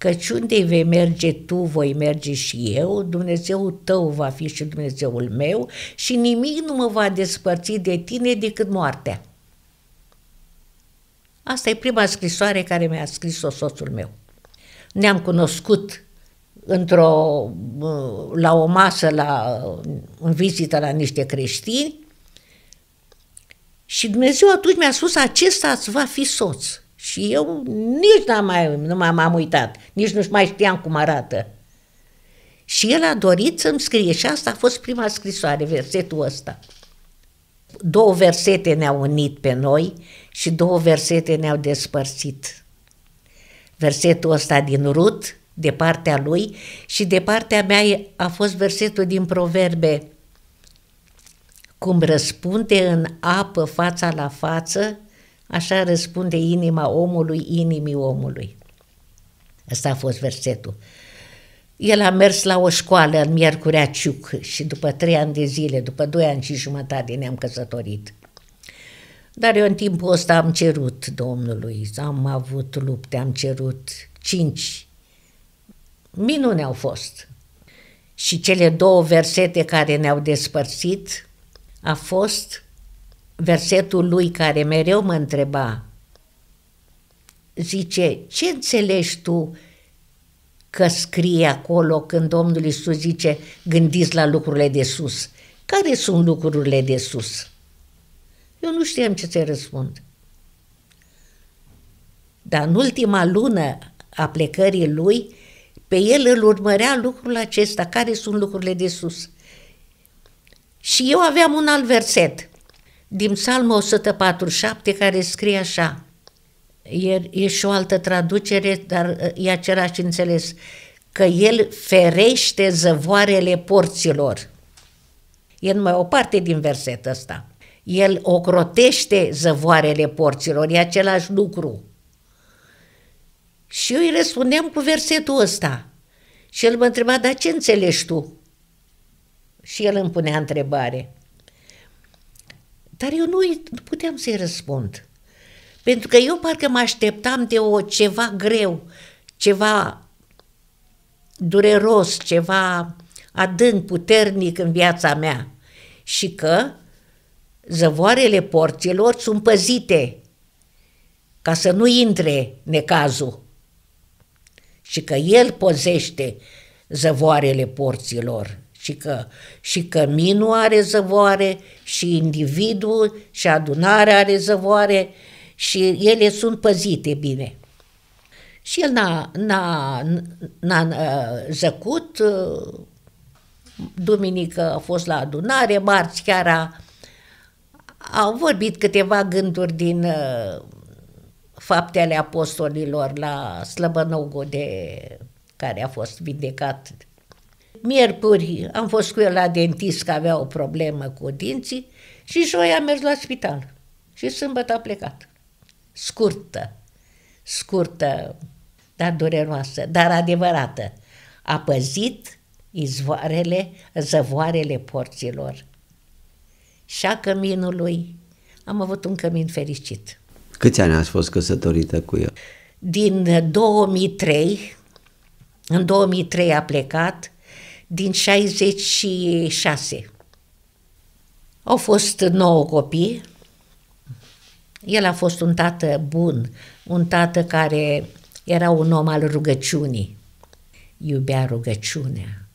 B: căci unde vei merge tu, voi merge și eu, Dumnezeul tău va fi și Dumnezeul meu și nimic nu mă va despărți de tine decât moartea. Asta e prima scrisoare care mi-a scris-o soțul meu. Ne-am cunoscut într-o, uh, la o masă, la, uh, în vizită la niște creștini și Dumnezeu atunci mi-a spus, acesta îți va fi soț. Și eu nici n-am mai, nu m-am uitat, nici nu mai știam cum arată. Și el a dorit să-mi scrie și asta a fost prima scrisoare, versetul ăsta. Două versete ne-au unit pe noi și două versete ne-au despărțit. Versetul ăsta din Rut, de partea lui, și de partea mea a fost versetul din Proverbe. Cum răspunde în apă fața la față, Așa răspunde inima omului, inimii omului. Asta a fost versetul. El a mers la o școală în Miercurea Ciuc și după trei ani de zile, după doi ani și jumătate ne-am căsătorit. Dar eu în timpul ăsta am cerut Domnului, am avut lupte, am cerut cinci. Minune au fost. Și cele două versete care ne-au despărțit a fost versetul lui care mereu mă întreba, zice, ce înțelegi tu că scrie acolo când Domnul Iisus zice, gândiți la lucrurile de sus? Care sunt lucrurile de sus? Eu nu știam ce să răspund. Dar în ultima lună a plecării lui, pe el îl urmărea lucrul acesta, care sunt lucrurile de sus. Și eu aveam un alt verset – din Psalmul 147 care scrie așa, e, e și o altă traducere, dar uh, e același înțeles, că el ferește zăvoarele porților. E numai o parte din versetul ăsta. El ocrotește zăvoarele porților, e același lucru. Și eu îi răspundeam cu versetul ăsta. Și el mă întreba, dar ce înțelegi tu? Și el îmi punea întrebare. Dar eu nu, nu puteam să-i răspund. Pentru că eu parcă mă așteptam de o ceva greu, ceva dureros, ceva adânc, puternic în viața mea. Și că zăvoarele porților sunt păzite ca să nu intre necazul. Și că el pozește zăvoarele porților și că și căminul are zăvoare, și individul, și adunarea are zăvoare, și ele sunt păzite bine. Și el n-a, n-a, n-a uh, zăcut, uh, duminică a fost la adunare, marți chiar a, a vorbit câteva gânduri din uh, faptele apostolilor la Slăbănogul de care a fost vindecat Miercuri am fost cu el la dentist că avea o problemă cu dinții și joi am mers la spital. Și sâmbătă a plecat. Scurtă, scurtă, dar dureroasă, dar adevărată. A păzit izvoarele, zăvoarele porților. Și a căminului am avut un cămin fericit.
A: Câți ani ați fost căsătorită cu el?
B: Din 2003, în 2003 a plecat, din 66. Au fost nouă copii. El a fost un tată bun, un tată care era un om al rugăciunii. Iubea rugăciunea.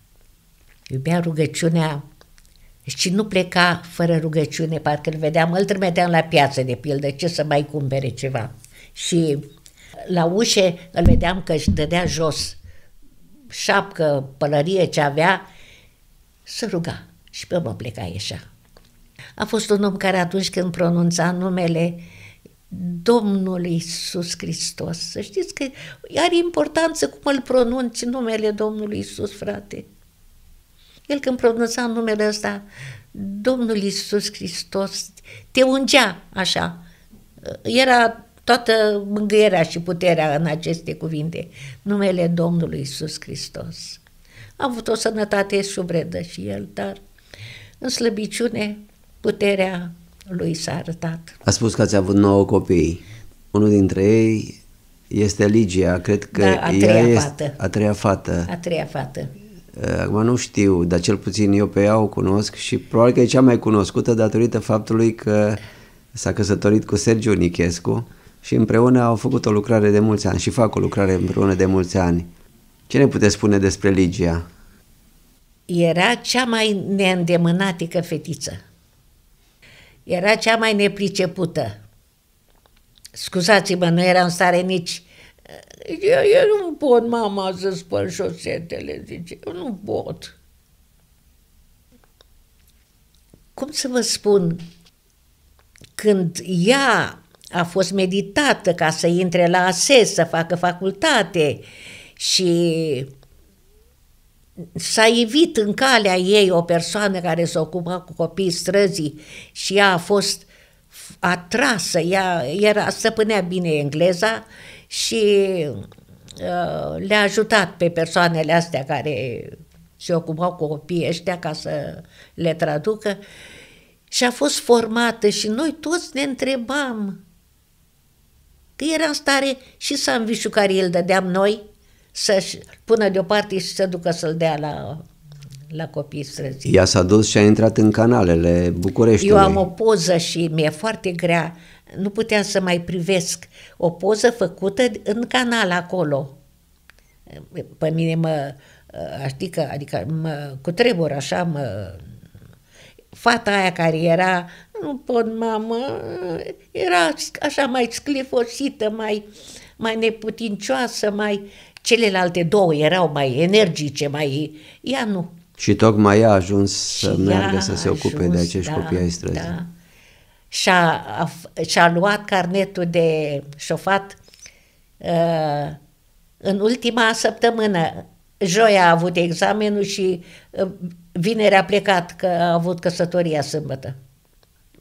B: Iubea rugăciunea și nu pleca fără rugăciune, parcă îl vedeam, îl trimiteam la piață, de pildă, ce să mai cumpere ceva. Și la ușe îl vedeam că își dădea jos șapcă, pălărie ce avea, să ruga. Și pe mă pleca ieșa. A fost un om care atunci când pronunța numele Domnul Isus Hristos, să știți că are importanță cum îl pronunți numele Domnului Isus, frate. El când pronunța numele ăsta, Domnul Isus Hristos, te ungea așa. Era toată mângâierea și puterea în aceste cuvinte. Numele Domnului Isus Hristos. A avut o sănătate subredă și el, dar în slăbiciune puterea lui s-a arătat.
A: A spus că ați avut nouă copii. Unul dintre ei este Ligia, cred că da, a treia ea este a treia fată.
B: A treia fată.
A: Eh, acum nu știu, dar cel puțin eu pe ea o cunosc și probabil că e cea mai cunoscută datorită faptului că s-a căsătorit cu Sergiu Nichescu și împreună au făcut o lucrare de mulți ani și fac o lucrare împreună de mulți ani. Ce ne puteți spune despre Ligia?
B: Era cea mai neîndemânatică fetiță. Era cea mai nepricepută. Scuzați-mă, nu era în stare nici... Eu, eu nu pot, mama, să spăl șosetele, zice. Eu nu pot. Cum să vă spun? Când ea a fost meditată ca să intre la ASES, să facă facultate și s-a ivit în calea ei o persoană care se ocupa cu copiii străzii și ea a fost atrasă, ea era, stăpânea bine engleza și uh, le-a ajutat pe persoanele astea care se ocupau cu copiii ăștia ca să le traducă și a fost formată și noi toți ne întrebam că era în stare și sandvișul care îl dădeam noi să-și pună deoparte și să ducă să-l dea la, la copii străzi.
A: Ea s-a dus și a intrat în canalele București. Eu am o
B: poză și mi-e foarte grea, nu puteam să mai privesc, o poză făcută în canal acolo. Pe mine mă, adică, adică mă cutremur așa, mă, fata aia care era, nu pot, mamă, era așa mai sclifosită, mai, mai neputincioasă, mai... Celelalte două erau mai energice, mai... Ea nu.
A: Și tocmai ea a ajuns și să meargă să se ocupe ajuns, de acești da, copii ai străzii. Da.
B: Și-a, și-a luat carnetul de șofat uh, în ultima săptămână. Joia a avut examenul și uh, vineri a plecat, că a avut căsătoria sâmbătă.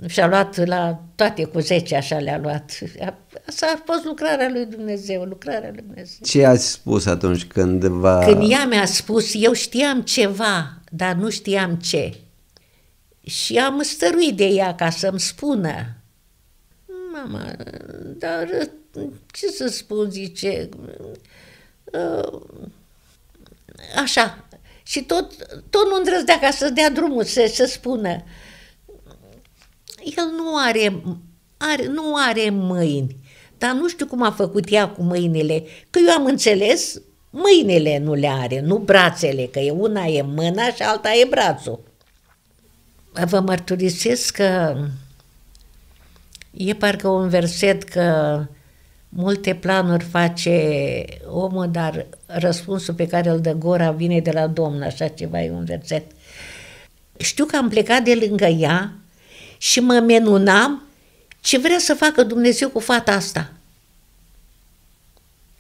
B: Și-a luat la toate cu 10, așa le-a luat. Asta a fost lucrarea lui Dumnezeu, lucrarea lui Dumnezeu.
A: Ce ați spus atunci când va... Când
B: ea mi-a spus, eu știam ceva, dar nu știam ce. Și am stăruit de ea ca să-mi spună. Mama, dar ce să spun, zice... Uh, așa, și tot, tot nu îndrăznea ca să dea drumul, să, să spună. El nu are, are, nu are mâini, dar nu știu cum a făcut ea cu mâinile, că eu am înțeles, mâinile nu le are, nu brațele, că e una e mâna și alta e brațul. Vă mărturisesc că e parcă un verset că multe planuri face omul, dar răspunsul pe care îl dă gora vine de la Domn, așa ceva e un verset. Știu că am plecat de lângă ea și mă menunam ce vrea să facă Dumnezeu cu fata asta.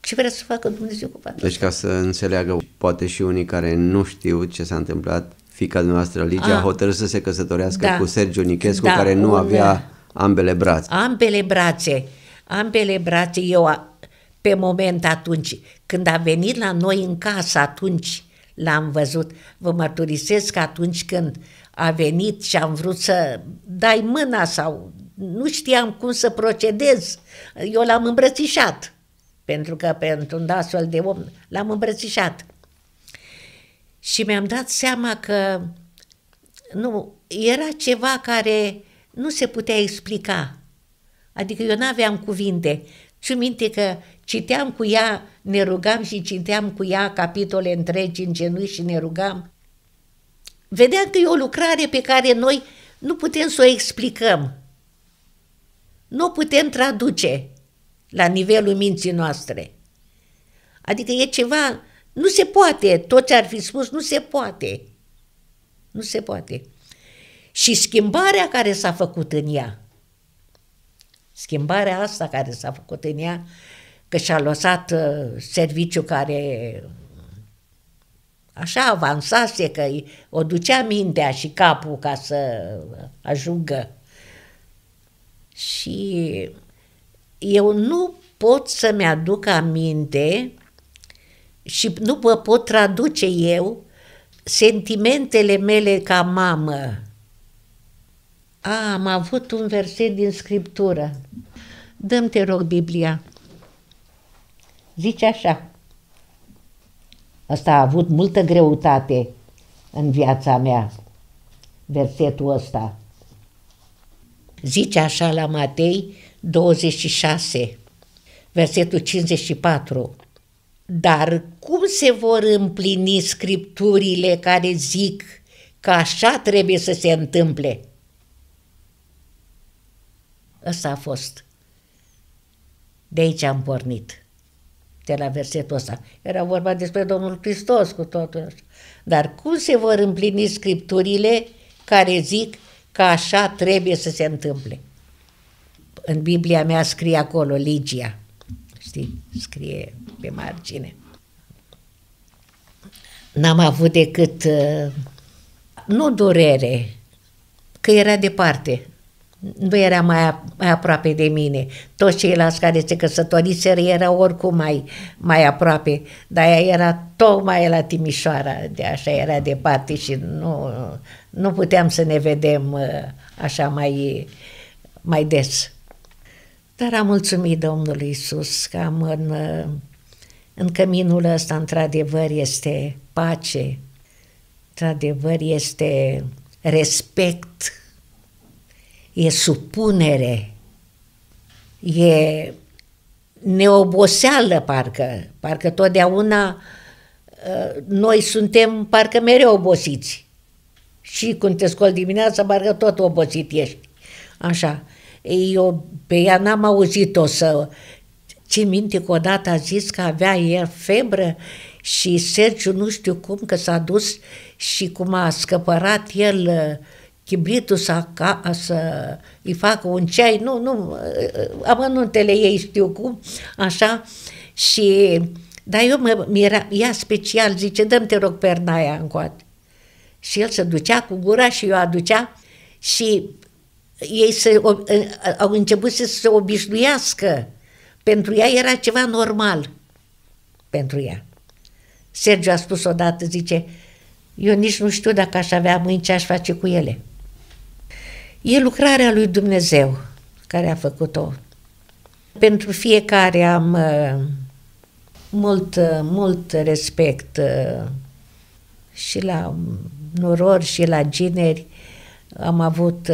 B: Ce vrea să facă Dumnezeu cu
A: fata Deci ca să înțeleagă poate și unii care nu știu ce s-a întâmplat, fica noastră, Ligia, ah. a hotărât să se căsătorească da, cu Sergiu Nichescu, da, care nu un, avea ambele brațe.
B: Ambele brațe ambele brațe eu pe moment atunci, când a venit la noi în casă atunci, l-am văzut. Vă mărturisesc că atunci când a venit și am vrut să dai mâna sau nu știam cum să procedez, eu l-am îmbrățișat, pentru că pentru un astfel de om l-am îmbrățișat. Și mi-am dat seama că nu, era ceva care nu se putea explica. Adică eu nu aveam cuvinte. Și minte că citeam cu ea, ne rugam și citeam cu ea capitole întregi în genunchi și ne rugam. Vedeam că e o lucrare pe care noi nu putem să o explicăm. Nu o putem traduce la nivelul minții noastre. Adică e ceva, nu se poate, tot ce ar fi spus nu se poate. Nu se poate. Și schimbarea care s-a făcut în ea, schimbarea asta care s-a făcut în ea, că și-a lăsat uh, serviciu care așa avansase, că o ducea mintea și capul ca să ajungă. Și eu nu pot să-mi aduc aminte și nu vă pot traduce eu sentimentele mele ca mamă a, am avut un verset din Scriptură. Dăm te rog, Biblia. Zice așa. Asta a avut multă greutate în viața mea, versetul ăsta. Zice așa la Matei 26, versetul 54. Dar cum se vor împlini scripturile care zic că așa trebuie să se întâmple? Ăsta a fost. De aici am pornit, de la versetul ăsta. Era vorba despre Domnul Hristos cu totul. Dar cum se vor împlini scripturile care zic că așa trebuie să se întâmple? În Biblia mea scrie acolo Ligia, știi, scrie pe margine. N-am avut decât, uh, nu durere, că era departe, nu era mai, mai aproape de mine. Toți ceilalți care se căsătoriseră erau oricum mai, mai aproape, dar ea era tocmai la Timișoara, de așa era departe și nu, nu puteam să ne vedem uh, așa mai, mai des. Dar am mulțumit Domnului Isus că am în, uh, în căminul ăsta, într-adevăr, este pace, într-adevăr, este respect, e supunere, e neoboseală parcă, parcă totdeauna uh, noi suntem parcă mereu obosiți. Și când te scoli dimineața, parcă tot obosit ești. Așa. Eu pe ea n-am auzit-o să... ce minte că odată a zis că avea el febră și Sergiu nu știu cum că s-a dus și cum a scăpărat el uh, chibritul să, să îi facă un ceai, nu, nu, amănuntele ei știu cum, așa, și, dar eu mă mira, ea special zice, dă te rog pernaia încoate. Și el se ducea cu gura și eu aducea și ei se, au început să se obișnuiască. Pentru ea era ceva normal. Pentru ea. Sergiu a spus odată, zice, eu nici nu știu dacă aș avea mâini ce aș face cu ele. E lucrarea lui Dumnezeu care a făcut-o. Pentru fiecare am uh, mult, uh, mult respect uh, și la norori și la gineri am avut...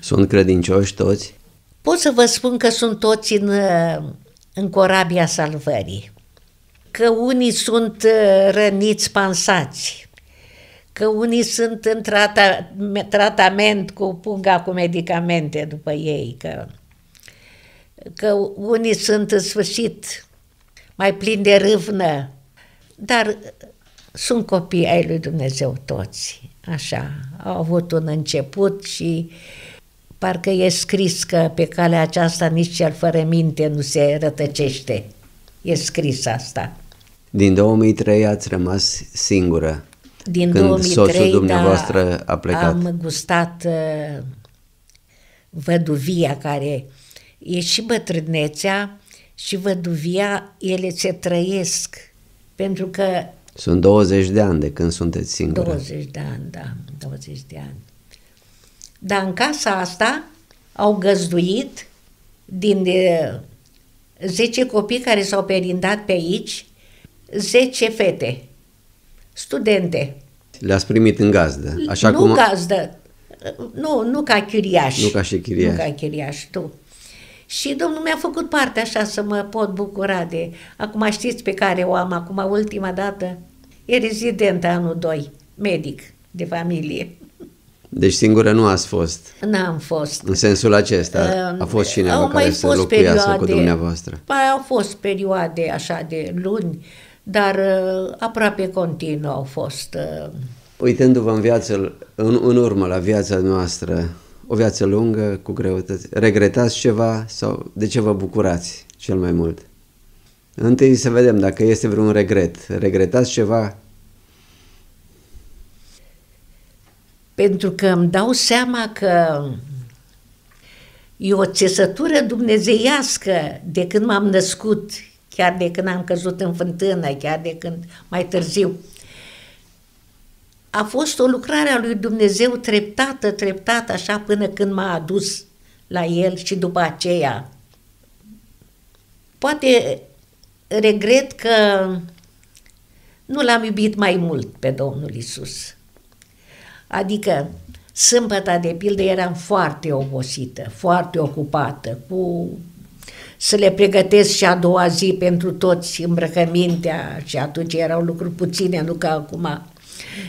A: Sunt credincioși toți?
B: Pot să vă spun că sunt toți în, în corabia salvării. Că unii sunt răniți, pansați, că unii sunt în trata, tratament cu punga cu medicamente după ei, că, că unii sunt în sfârșit mai plini de râvnă, dar sunt copii ai lui Dumnezeu toți, așa, au avut un început și parcă e scris că pe calea aceasta nici cel fără minte nu se rătăcește. E scris asta.
A: Din 2003 ați rămas singură din când 2003, soțul da, dumneavoastră da, a plecat.
B: Am gustat uh, văduvia care e și bătrânețea și văduvia, ele se trăiesc. Pentru că...
A: Sunt 20 de ani de când sunteți singură.
B: 20 de ani, da, 20 de ani. Dar în casa asta au găzduit din 10 uh, copii care s-au perindat pe aici, 10 fete studente.
A: Le-ați primit în gazdă, așa nu cum... Nu
B: gazdă, nu, nu ca chiriaș. Nu ca și chiriaș. Nu ca chiriaș, tu. Și Domnul mi-a făcut parte așa să mă pot bucura de... Acum știți pe care o am acum, ultima dată, e rezident anul 2, medic de familie.
A: Deci singură nu ați fost?
B: N-am fost.
A: În sensul acesta, a fost cineva au care mai să fost locuiască perioade, cu dumneavoastră? Păi
B: au fost perioade așa de luni, dar uh, aproape continuu au fost. Uh,
A: Uitându-vă în viață, în, în urmă la viața noastră, o viață lungă, cu greutăți, regretați ceva sau de ce vă bucurați cel mai mult? Întâi să vedem dacă este vreun regret. Regretați ceva?
B: Pentru că îmi dau seama că e o țesătură dumnezeiască de când m-am născut chiar de când am căzut în fântână, chiar de când mai târziu. A fost o lucrare a lui Dumnezeu treptată, treptată, așa până când m-a adus la el și după aceea. Poate regret că nu l-am iubit mai mult pe Domnul Isus. Adică, sâmbăta, de pildă, eram foarte obosită, foarte ocupată cu să le pregătesc și a doua zi pentru toți îmbrăcămintea și atunci erau lucruri puține, nu ca acum.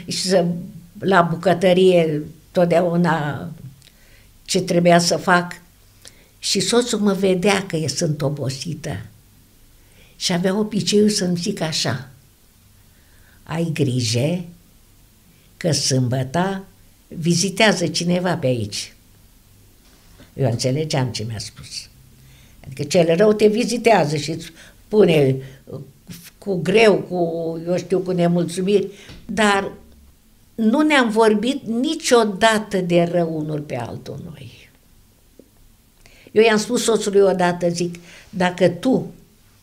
B: Și să, la bucătărie totdeauna ce trebuia să fac. Și soțul mă vedea că e sunt obosită. Și avea obiceiul să-mi zic așa, ai grijă că sâmbăta vizitează cineva pe aici. Eu înțelegeam ce mi-a spus. Adică cel rău te vizitează și îți pune uh, cu greu, cu, eu știu, cu nemulțumiri, dar nu ne-am vorbit niciodată de rău unul pe altul noi. Eu i-am spus soțului odată, zic, dacă tu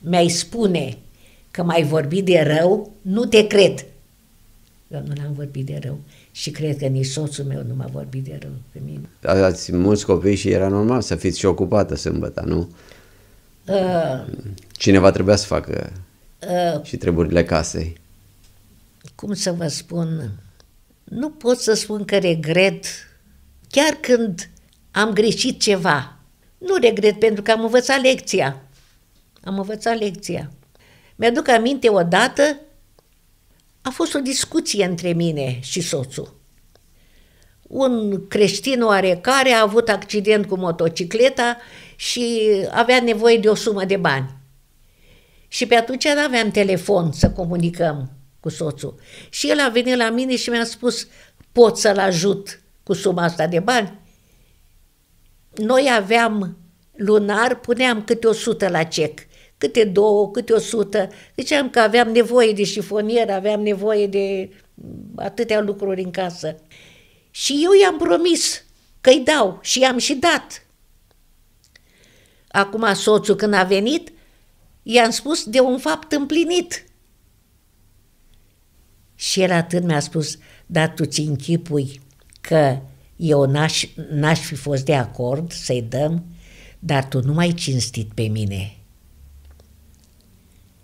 B: mi-ai spune că m-ai vorbit de rău, nu te cred. Eu nu l-am vorbit de rău și cred că nici soțul meu nu m-a vorbit de rău pe mine.
A: Ați mulți copii și era normal să fiți și ocupată sâmbătă, nu? Uh, Cineva trebuia să facă uh, și treburile casei. Cum
B: să vă spun? Nu pot să spun că regret. Chiar când am greșit ceva, nu regret pentru că am învățat lecția. Am învățat lecția. Mi-aduc aminte odată, a fost o discuție între mine și soțul. Un creștin oarecare a avut accident cu motocicleta și avea nevoie de o sumă de bani. Și pe atunci nu aveam telefon să comunicăm cu soțul. Și el a venit la mine și mi-a spus, pot să-l ajut cu suma asta de bani? Noi aveam lunar, puneam câte o sută la cec, câte două, câte o sută. Ziceam că aveam nevoie de șifonier, aveam nevoie de atâtea lucruri în casă. Și eu i-am promis că i dau și i-am și dat Acum soțul când a venit, i-am spus de un fapt împlinit. Și el atât mi-a spus, dar tu ți închipui că eu n-aș, n-aș fi fost de acord să-i dăm, dar tu nu m-ai cinstit pe mine.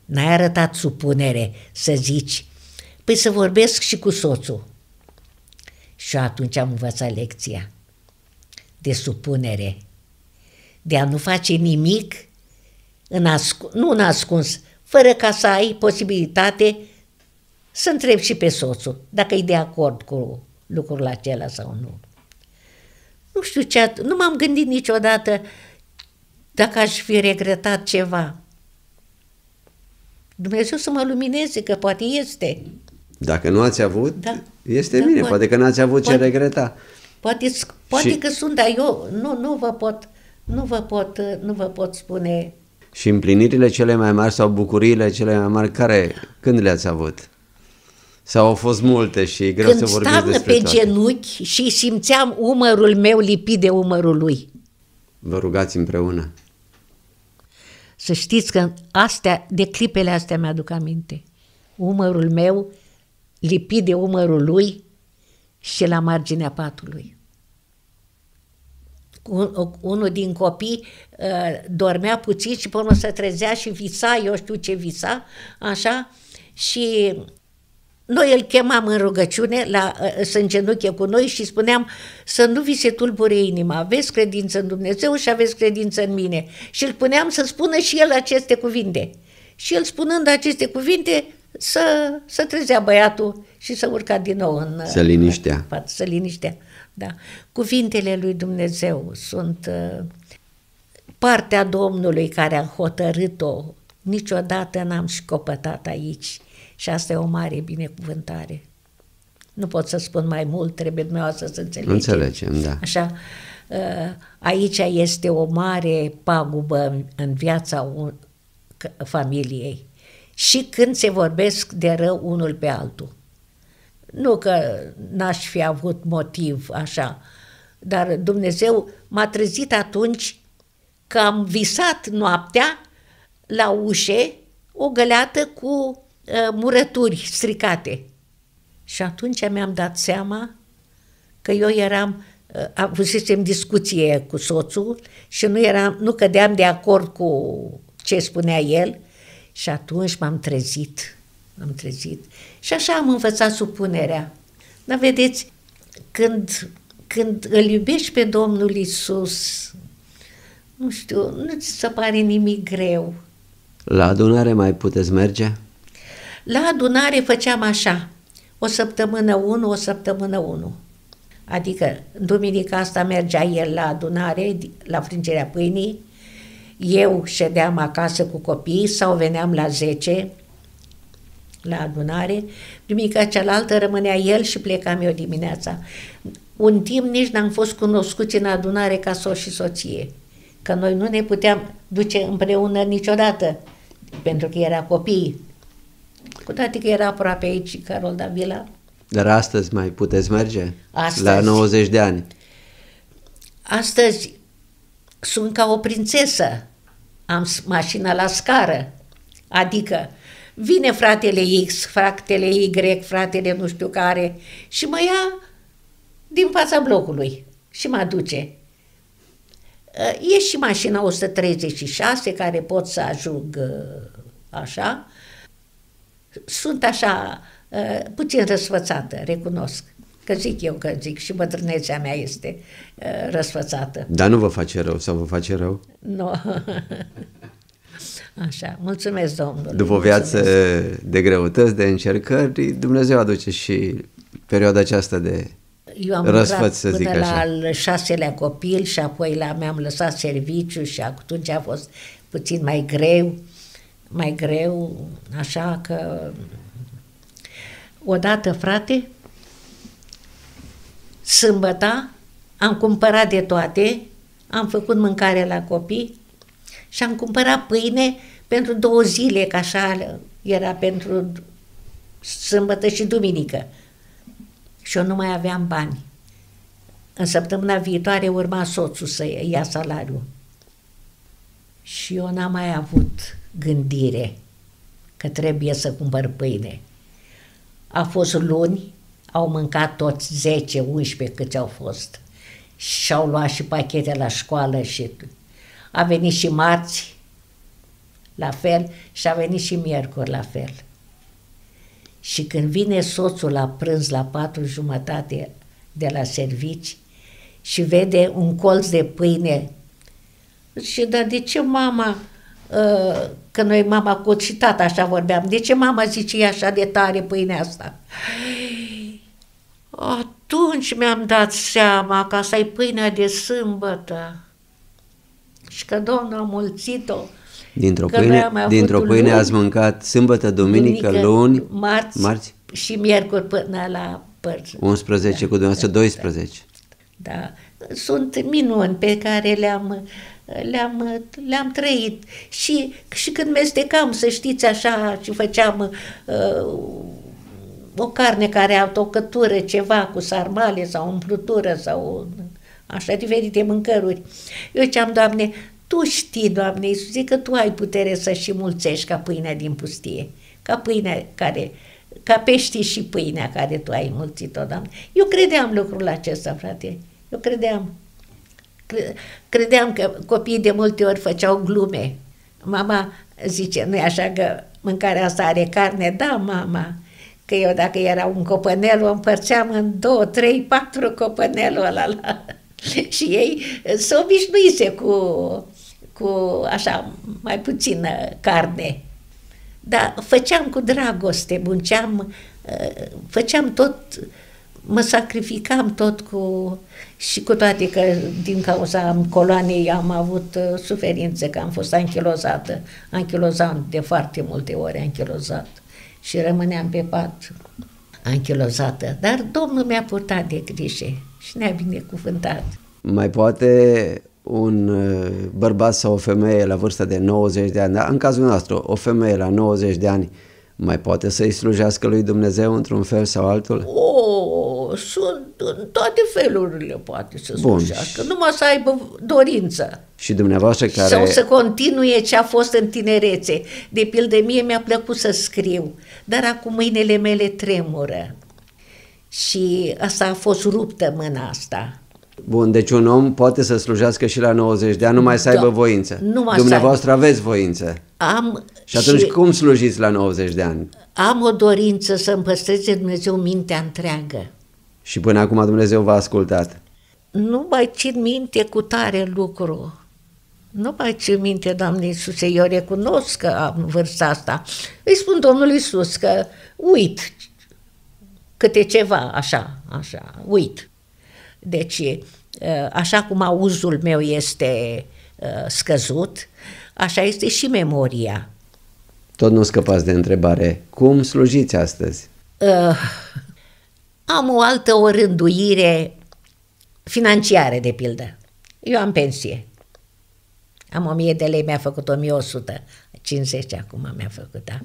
B: N-ai arătat supunere să zici, păi să vorbesc și cu soțul. Și atunci am învățat lecția de supunere de a nu face nimic, în ascu- nu în ascuns, fără ca să ai posibilitate să întrebi și pe soțul dacă e de acord cu lucrul acela sau nu. Nu știu ce, nu m-am gândit niciodată dacă aș fi regretat ceva. Dumnezeu să mă lumineze, că poate este.
A: Dacă nu ați avut, da. este da, bine, poate, poate că n-ați avut poate, ce regreta.
B: Poate, poate și... că sunt, dar eu nu, nu vă pot nu vă pot, nu vă pot spune.
A: Și împlinirile cele mai mari sau bucuriile cele mai mari, care, când le-ați avut? Sau au fost multe și greu Când să vorbim despre pe toate.
B: genunchi și simțeam umărul meu lipit de umărul lui.
A: Vă rugați împreună.
B: Să știți că astea, de clipele astea mi-aduc aminte. Umărul meu lipit de umărul lui și la marginea patului unul din copii ă, dormea puțin și până se trezea și visa, eu știu ce visa, așa, și noi îl chemam în rugăciune, la, să îngenuche ă, cu noi și spuneam să nu vi se tulbure inima, aveți credință în Dumnezeu și aveți credință în mine. Și îl puneam să spună și el aceste cuvinte. Și el spunând aceste cuvinte, să, să trezea băiatul și să urca din nou în... Să liniștea. să liniștea da. Cuvintele lui Dumnezeu sunt uh, partea Domnului care a hotărât-o. Niciodată n-am școpătat aici și asta e o mare binecuvântare. Nu pot să spun mai mult, trebuie dumneavoastră să înțelegem. Înțelegem, da. Așa, uh, aici este o mare pagubă în viața familiei și când se vorbesc de rău unul pe altul. Nu că n-aș fi avut motiv așa, dar Dumnezeu m-a trezit atunci că am visat noaptea la ușe o găleată cu uh, murături stricate. Și atunci mi-am dat seama că eu eram, uh, avusesem discuție cu soțul și nu, eram, nu cădeam de acord cu ce spunea el și atunci m-am trezit am trezit. Și așa am învățat supunerea. Dar vedeți, când, când îl iubești pe Domnul Isus, nu știu, nu ți se pare nimic greu.
A: La adunare mai puteți merge?
B: La adunare făceam așa, o săptămână unul, o săptămână unul. Adică, duminica asta mergea el la adunare, la frângerea pâinii, eu ședeam acasă cu copiii sau veneam la 10, la adunare, duminica cealaltă rămânea el și plecam eu dimineața. Un timp nici n-am fost cunoscuți în adunare ca soț și soție, că noi nu ne puteam duce împreună niciodată, pentru că era copii. Cu toate că era aproape aici Carol Davila.
A: Dar astăzi mai puteți merge? Astăzi, la 90 de ani.
B: Astăzi sunt ca o prințesă. Am mașina la scară. Adică vine fratele X, fratele Y, fratele nu știu care și mă ia din fața blocului și mă aduce. Uh, e și mașina 136 care pot să ajung uh, așa. Sunt așa uh, puțin răsfățată, recunosc. Că zic eu că zic și bătrânețea mea este răsfățată.
A: Dar nu vă face rău sau vă face rău?
B: Nu. Așa, mulțumesc domnule. După o viață
A: mulțumesc. de greutăți, de încercări, Dumnezeu aduce și perioada aceasta de eu am Răsfăț, să zic până așa. la al
B: șaselea copil și apoi la, mi-am lăsat serviciu și atunci a fost puțin mai greu, mai greu, așa că odată, frate, sâmbăta am cumpărat de toate, am făcut mâncare la copii, și am cumpărat pâine pentru două zile, că așa era pentru sâmbătă și duminică. Și eu nu mai aveam bani. În săptămâna viitoare urma soțul să ia salariul. Și eu n-am mai avut gândire că trebuie să cumpăr pâine. A fost luni, au mâncat toți 10, 11 câți au fost. Și au luat și pachete la școală și a venit și marți, la fel, și a venit și miercuri, la fel. Și când vine soțul la prânz la patru jumătate de la servici și vede un colț de pâine și dar de ce mama, ă, că noi mama cu și tata așa vorbeam, de ce mama zice e așa de tare pâinea asta? Atunci mi-am dat seama că asta e pâinea de sâmbătă și că Domnul a mulțit-o.
A: Dintr-o pâine, dintr pâine ați mâncat sâmbătă, duminică, duminică luni, marți, marți
B: și miercuri până la părți. 11 da,
A: cu dumneavoastră, 12.
B: Da, da. da. Sunt minuni pe care le-am le-am, le-am trăit și, și când mestecam, să știți așa, și făceam uh, o carne care are o cătură, ceva cu sarmale sau umplutură sau așa, diferite mâncăruri. Eu ziceam, Doamne, Tu știi, Doamne Iisuse, că Tu ai putere să și mulțești ca pâinea din pustie, ca pâinea care, ca pești și pâinea care Tu ai mulțit-o, Doamne. Eu credeam lucrul acesta, frate, eu credeam. Credeam că copiii de multe ori făceau glume. Mama zice, nu i așa că mâncarea asta are carne? Da, mama, că eu dacă era un copănel, o împărțeam în două, trei, patru copănelul ăla. și ei eh, se obișnuise cu, cu așa mai puțină carne. Dar făceam cu dragoste, munceam, eh, făceam tot, mă sacrificam tot cu... Și cu toate că din cauza coloanei am avut eh, suferințe, că am fost anchilozată. anchilozant de foarte multe ori, anchilozat. Și rămâneam pe pat anchilozată. Dar Domnul mi-a purtat de grijă și ne-a binecuvântat.
A: Mai poate un uh, bărbat sau o femeie la vârsta de 90 de ani, dar în cazul nostru, o femeie la 90 de ani, mai poate să-i slujească lui Dumnezeu într-un fel sau altul? O,
B: oh, sunt în toate felurile poate să Bun. slujească, numai să aibă dorință.
A: Și dumneavoastră care... Sau să
B: continue ce a fost în tinerețe. De pildă, mie mi-a plăcut să scriu, dar acum mâinile mele tremură. Și asta a fost ruptă mâna asta.
A: Bun, deci un om poate să slujească și la 90 de ani, numai să da. aibă voință. Numai Dumneavoastră să... aveți voință. Am și atunci și cum slujiți la 90 de ani?
B: Am o dorință să îmi păstreze Dumnezeu mintea întreagă.
A: Și până acum Dumnezeu v-a ascultat?
B: Nu mai țin minte cu tare lucru. Nu mai țin minte, Doamne Iisuse, eu recunosc că am vârsta asta. Îi spun Domnului Iisus că uit câte ceva, așa, așa, uit. Deci, așa cum auzul meu este scăzut, așa este și memoria.
A: Tot nu scăpați de întrebare. Cum slujiți astăzi?
B: Uh, am o altă o rânduire financiară, de pildă. Eu am pensie. Am 1000 de lei, mi-a făcut 1100. 50 acum mi-a făcut, da?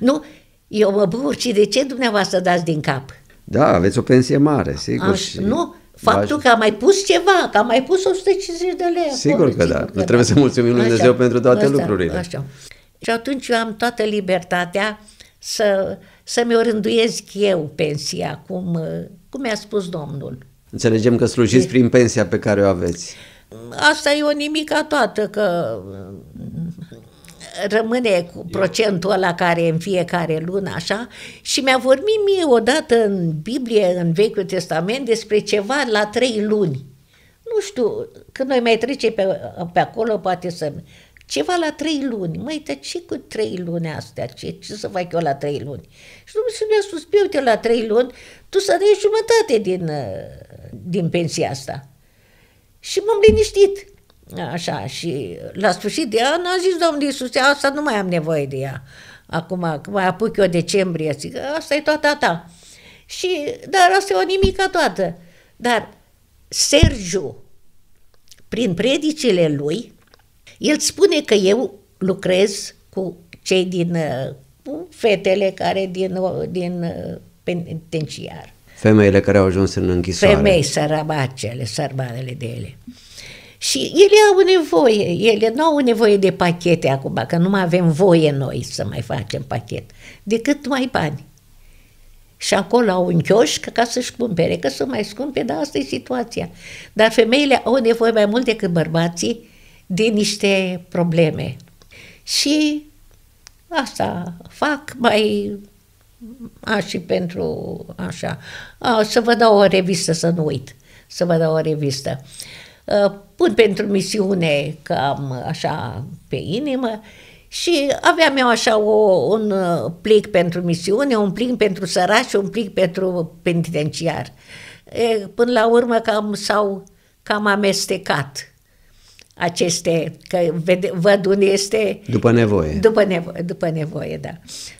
B: Nu, eu mă bucur și de ce dumneavoastră dați din cap?
A: Da, aveți o pensie mare, sigur. Aș, și... Nu, Faptul că
B: a mai pus ceva, că a mai pus 150 de lei. Sigur acolo, că da. nu da. trebuie da. să mulțumim Lui Dumnezeu pentru toate așa, lucrurile. Așa. Și atunci eu am toată libertatea să, să-mi rânduiesc eu pensia, cum, cum mi-a spus Domnul.
A: Înțelegem că slujiți de... Deci- prin pensia pe care o aveți.
B: Asta e o nimica toată, că rămâne cu procentul ăla care în fiecare lună, așa, și mi-a vorbit mie odată în Biblie, în Vechiul Testament, despre ceva la trei luni. Nu știu, când noi mai trece pe, pe acolo, poate să... Ceva la trei luni. Măi, dar ce cu trei luni astea? Ce, ce să fac eu la trei luni? Și Dumnezeu mi-a spus, uite, la trei luni tu să dai jumătate din, uh, din pensia asta. Și m-am liniștit. Așa, și la sfârșit de an a zis Domnul Iisus, asta nu mai am nevoie de ea. Acum, mai apuc eu decembrie, zic, asta e toată ta. Și, dar asta e o nimica toată. Dar Sergiu, prin predicile lui, el spune că eu lucrez cu cei din, uh, cu fetele care din, uh, din uh, penitenciar.
A: Femeile care au ajuns în închisoare. Femei
B: sărabacele, sărbanele de ele. Și ele au nevoie, ele nu au nevoie de pachete acum, că nu mai avem voie noi să mai facem pachet, decât mai bani. Și acolo au un chioșc ca să-și cumpere, că sunt mai scumpe, dar asta e situația. Dar femeile au nevoie mai mult decât bărbații de niște probleme. Și asta fac mai a, și pentru așa. A, să vă dau o revistă, să nu uit, să vă dau o revistă. Uh, pun uh, pentru misiune cam așa pe inimă și aveam eu așa o, un uh, plic pentru misiune, un plic pentru sărași, un plic pentru penitenciar. E, până la urmă cam s-au cam amestecat aceste, că vede, văd unde este...
A: După nevoie. După
B: nevoie, după nevoie, da.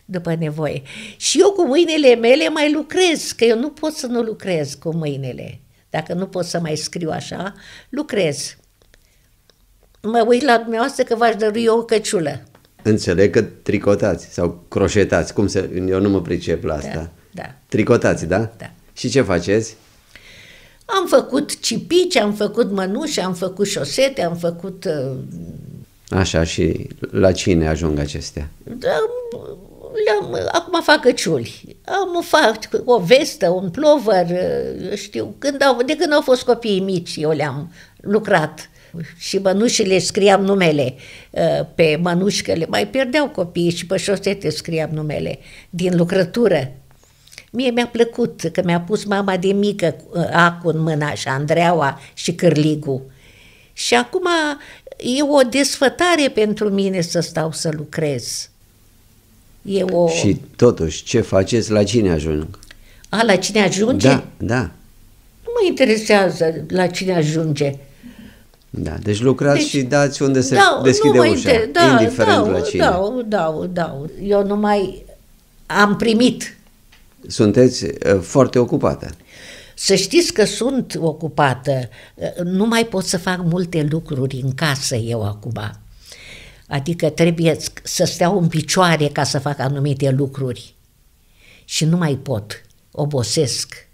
B: După nevoie. Și eu cu mâinile mele mai lucrez, că eu nu pot să nu lucrez cu mâinile. Dacă nu pot să mai scriu așa, lucrez. Mă uit la dumneavoastră că v-aș dărui o căciulă.
A: Înțeleg că tricotați sau croșetați, cum se, eu nu mă pricep la da, asta. Da, da. Tricotați, da? Da. Și ce faceți?
B: Am făcut cipici, am făcut mănuși, am făcut șosete, am făcut... Uh,
A: așa, și la cine ajung acestea?
B: Da, le-am, acum fac căciuli. Am fac o vestă, un plover, știu, când au, de când au fost copiii mici eu le-am lucrat și mănușile scriam numele ă, pe mănușcăle, mai pierdeau copiii și pe șosete scriam numele din lucrătură. Mie mi-a plăcut că mi-a pus mama de mică ă, acul, în mâna și Andreaua și Cârligu. Și acum e o desfătare pentru mine să stau să lucrez. E o... Și
A: totuși, ce faceți, la cine ajung?
B: A, la cine ajunge? Da, da. Nu mă interesează la cine ajunge.
A: Da, deci lucrați deci, și dați unde se dau, deschide ușa, inter... da, indiferent dau, la cine. Da,
B: da, da. Eu nu mai am primit.
A: Sunteți uh, foarte ocupată.
B: Să știți că sunt ocupată. Uh, nu mai pot să fac multe lucruri în casă eu acum. Adică trebuie să steau în picioare ca să fac anumite lucruri. Și nu mai pot, obosesc.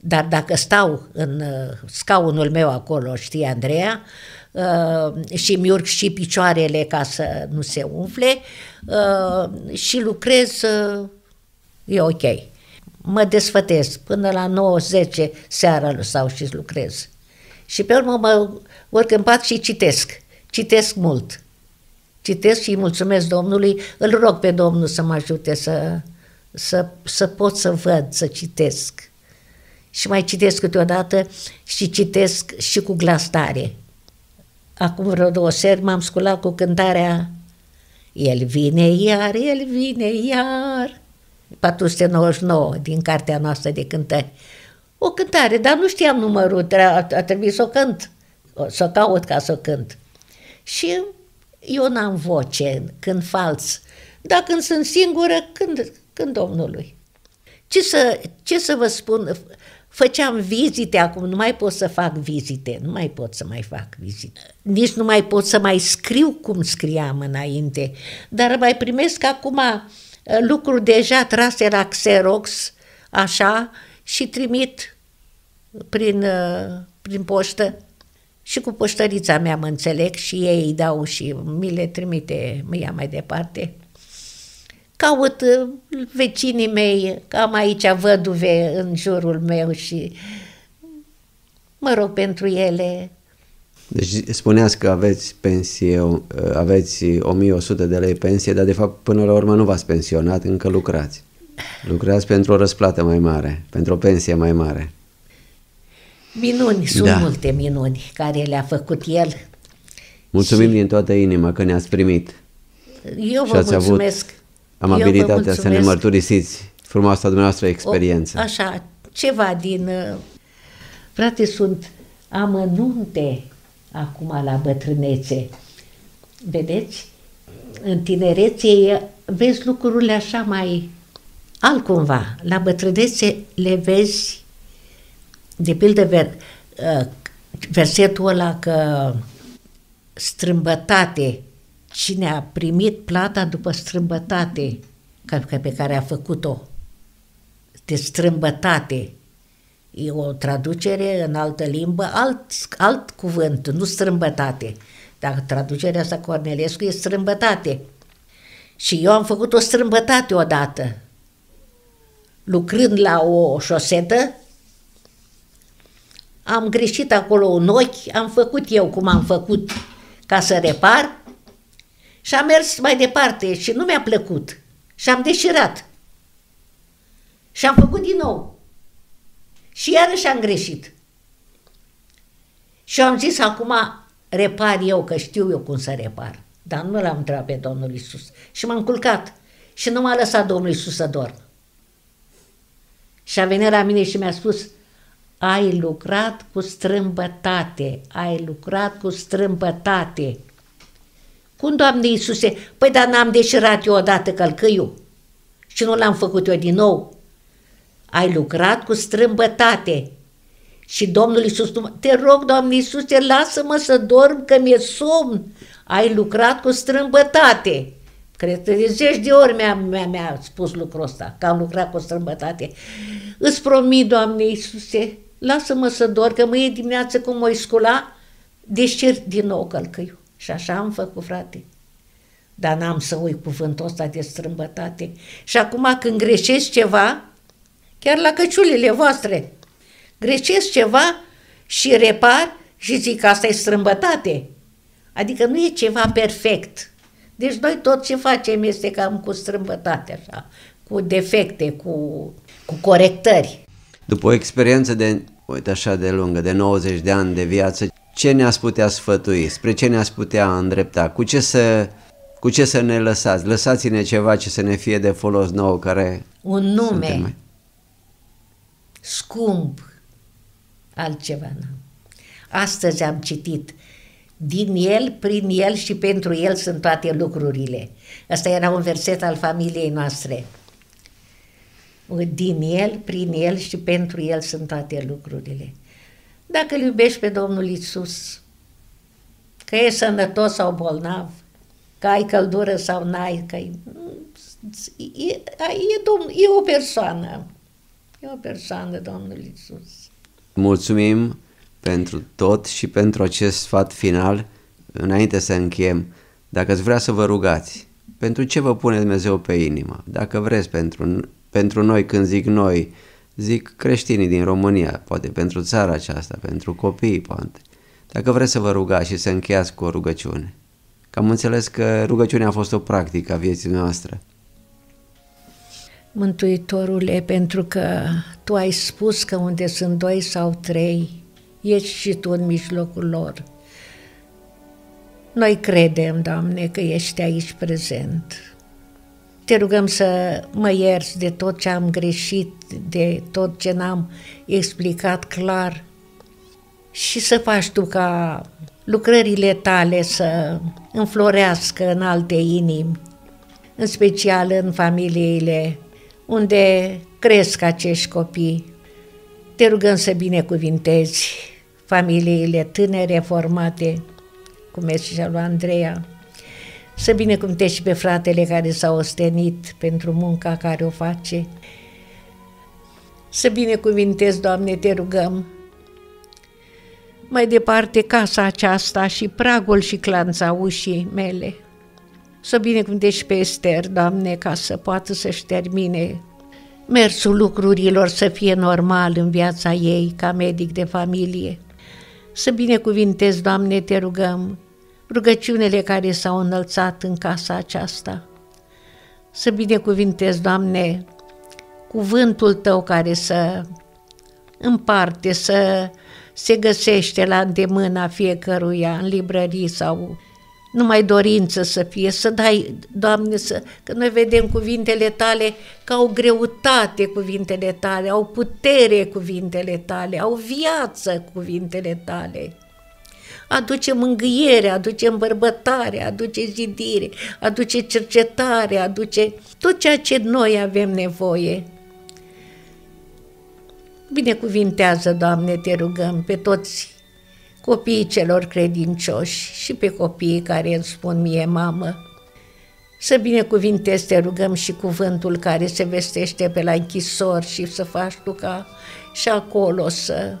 B: Dar dacă stau în uh, scaunul meu acolo, știi, Andreea, uh, și mi urc și picioarele ca să nu se umfle uh, și lucrez, e ok. Mă desfătesc până la 9-10 seara sau și lucrez. Și pe urmă mă urc în pat și citesc. Citesc mult citesc și îi mulțumesc Domnului, îl rog pe Domnul să mă ajute să, să, să pot să văd, să citesc. Și mai citesc câteodată și citesc și cu glas tare. Acum vreo două seri m-am sculat cu cântarea El vine iar, El vine iar, 499 din cartea noastră de cântări. O cântare, dar nu știam numărul, a, a trebuit să o cânt, să o caut ca să o cânt. Și eu n-am voce când falț, dar când sunt singură, când, când Domnului. Ce să, ce să vă spun, făceam vizite acum, nu mai pot să fac vizite, nu mai pot să mai fac vizite. Nici nu mai pot să mai scriu cum scriam înainte, dar mai primesc acum uh, lucruri deja trase la Xerox, așa, și trimit prin, uh, prin poștă și cu poștărița mea mă înțeleg și ei îi dau și mi le trimite, mă ia mai departe. Caut uh, vecinii mei, cam aici văduve în jurul meu și mă rog pentru ele.
A: Deci spuneați că aveți pensie, uh, aveți 1100 de lei pensie, dar de fapt până la urmă nu v-ați pensionat, încă lucrați. Lucrați pentru o răsplată mai mare, pentru o pensie mai mare.
B: Minuni, da. sunt da. multe minuni care le-a făcut el.
A: Mulțumim și... din toată inima că ne-ați primit. Eu vă mulțumesc. Avut amabilitatea mulțumesc. să ne mărturisiți frumoasa dumneavoastră experiență. O,
B: așa, ceva din... Uh, frate, sunt amănunte acum la bătrânețe. Vedeți? În tinerețe vezi lucrurile așa mai altcumva. La bătrânețe le vezi de pildă ver, uh, versetul ăla că strâmbătate, cine a primit plata după strâmbătate pe care a făcut-o, de strâmbătate, e o traducere în altă limbă, alt, alt cuvânt, nu strâmbătate. Dar traducerea asta Cornelescu e strâmbătate. Și eu am făcut o strâmbătate odată, lucrând la o șosetă, am greșit acolo un ochi, am făcut eu cum am făcut ca să repar și am mers mai departe și nu mi-a plăcut și am deșirat. Și am făcut din nou. Și iarăși am greșit. Și am zis acum repar eu, că știu eu cum să repar. Dar nu l-am întrebat pe Domnul Isus. Și m-am culcat. Și nu m-a lăsat Domnul Isus să dorm. Și a venit la mine și mi-a spus, ai lucrat cu strâmbătate, ai lucrat cu strâmbătate. Cum, Doamne Iisuse? Păi dar n-am deșirat eu odată călcâiul și nu l-am făcut eu din nou. Ai lucrat cu strâmbătate. Și Domnul Iisus, te rog, Doamne Iisuse, lasă-mă să dorm că mi-e somn. Ai lucrat cu strâmbătate. Cred că de zeci de ori mi-a, mi-a, mi-a spus lucrul ăsta, că am lucrat cu strâmbătate. Îți promit, Doamne Iisuse, lasă-mă să dor, că mâine dimineață cum mă scula, deșir din nou călcâiul. Și așa am făcut, frate. Dar n-am să uit cuvântul ăsta de strâmbătate. Și acum când greșesc ceva, chiar la căciulile voastre, greșesc ceva și repar și zic că asta e strâmbătate. Adică nu e ceva perfect. Deci noi tot ce facem este cam cu strâmbătate, așa, cu defecte, cu, cu corectări.
A: După o experiență de uite așa de lungă, de 90 de ani de viață, ce ne-ați putea sfătui, spre ce ne-ați putea îndrepta, cu ce să, cu ce să ne lăsați, lăsați-ne ceva ce să ne fie de folos nou, care Un nume suntem.
B: scump, altceva nu. Astăzi am citit din el, prin el și pentru el sunt toate lucrurile. Asta era un verset al familiei noastre din El, prin El și pentru El sunt toate lucrurile. Dacă îl iubești pe Domnul Isus, că e sănătos sau bolnav, că ai căldură sau n-ai, că e, e, e, domn, e o persoană. E o persoană, Domnul Isus.
A: Mulțumim pentru tot și pentru acest sfat final. Înainte să încheiem, dacă ați vrea să vă rugați, pentru ce vă pune Dumnezeu pe inimă? Dacă vreți pentru pentru noi când zic noi, zic creștinii din România, poate pentru țara aceasta, pentru copii, poate. Dacă vreți să vă rugați și să încheiați cu o rugăciune. Că am înțeles că rugăciunea a fost o practică a vieții noastre.
B: Mântuitorule, pentru că Tu ai spus că unde sunt doi sau trei, ești și Tu în mijlocul lor. Noi credem, Doamne, că ești aici prezent te rugăm să mă ierți de tot ce am greșit, de tot ce n-am explicat clar și să faci tu ca lucrările tale să înflorească în alte inimi, în special în familiile unde cresc acești copii. Te rugăm să binecuvintezi familiile tânere formate, cum este și lui Andreea, să binecuvânte și pe fratele care s-a ostenit pentru munca care o face. Să binecuvintezi, Doamne, te rugăm. Mai departe, casa aceasta și pragul și clanța ușii mele. Să binecuvântești și pe Ester, Doamne, ca să poată să-și termine mersul lucrurilor să fie normal în viața ei ca medic de familie. Să binecuvintezi, Doamne, te rugăm, rugăciunile care s-au înălțat în casa aceasta. Să binecuvintezi, Doamne, cuvântul Tău care să împarte, să se găsește la îndemâna fiecăruia în librării sau numai dorință să fie, să dai, Doamne, să, că noi vedem cuvintele tale că au greutate cuvintele tale, au putere cuvintele tale, au viață cuvintele tale aduce mângâiere, aduce îmbărbătare, aduce zidire, aduce cercetare, aduce tot ceea ce noi avem nevoie. Binecuvintează, Doamne, te rugăm pe toți copiii celor credincioși și pe copiii care îmi spun mie, mamă, să binecuvintezi, te rugăm și cuvântul care se vestește pe la închisori și să faci tu ca și acolo să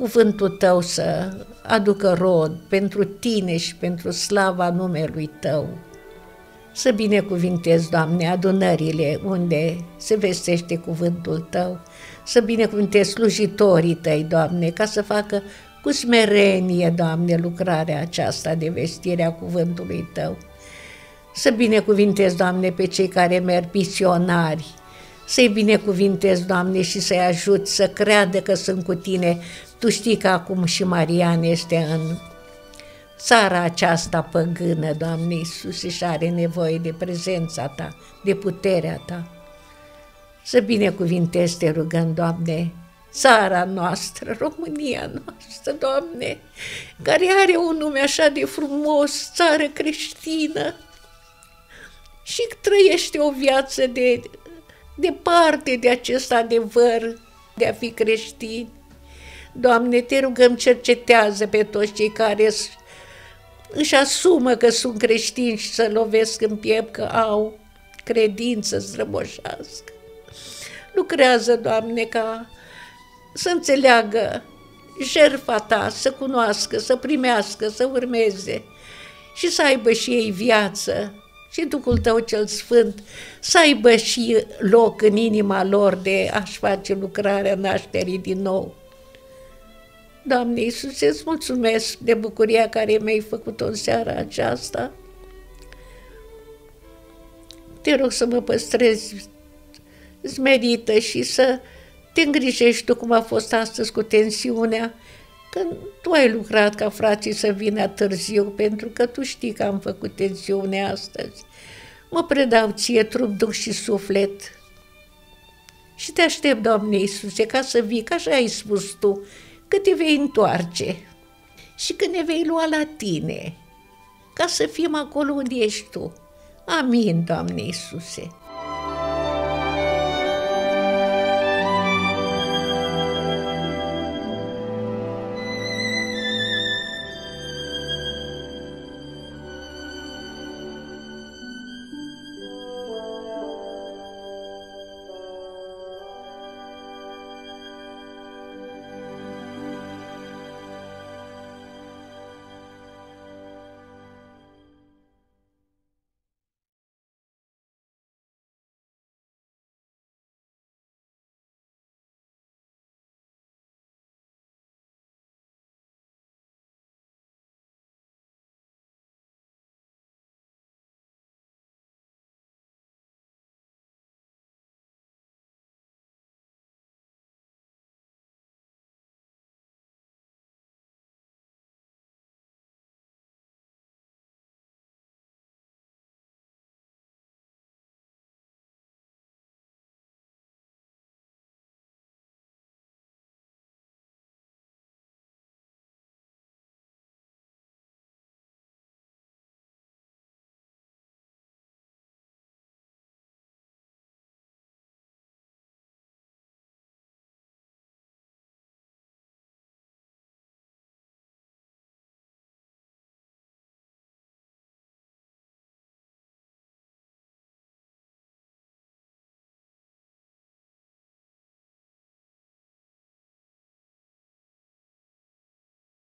B: cuvântul tău să aducă rod pentru tine și pentru slava numelui tău. Să binecuvintezi, Doamne, adunările unde se vestește cuvântul tău, să binecuvintezi slujitorii tăi, Doamne, ca să facă cu smerenie, Doamne, lucrarea aceasta de vestire a cuvântului tău. Să binecuvintezi, Doamne, pe cei care merg misionari, să-i binecuvintezi, Doamne, și să-i ajut să creadă că sunt cu tine tu știi că acum și Marian este în țara aceasta păgână, Doamne Iisuse, și are nevoie de prezența Ta, de puterea Ta. Să binecuvintezi, te rugăm, Doamne, țara noastră, România noastră, Doamne, care are un nume așa de frumos, țară creștină, și trăiește o viață de departe de acest adevăr de a fi creștini. Doamne, te rugăm, cercetează pe toți cei care își asumă că sunt creștini și să lovesc în piept că au credință strămoșească. Lucrează, Doamne, ca să înțeleagă jertfa ta, să cunoască, să primească, să urmeze și să aibă și ei viață și Duhul Tău cel Sfânt să aibă și loc în inima lor de a-și face lucrarea nașterii din nou. Doamne Iisuse, îți mulțumesc de bucuria care mi-ai făcut-o în seara aceasta. Te rog să mă păstrezi zmerită și să te îngrijești tu cum a fost astăzi cu tensiunea, când tu ai lucrat ca frații să vină târziu, pentru că tu știi că am făcut tensiune astăzi. Mă predau ție trup, duc și suflet. Și te aștept, Doamne Iisuse, ca să vii, ca așa ai spus tu, că te vei întoarce și că ne vei lua la tine, ca să fim acolo unde ești tu. Amin, Doamne Iisuse!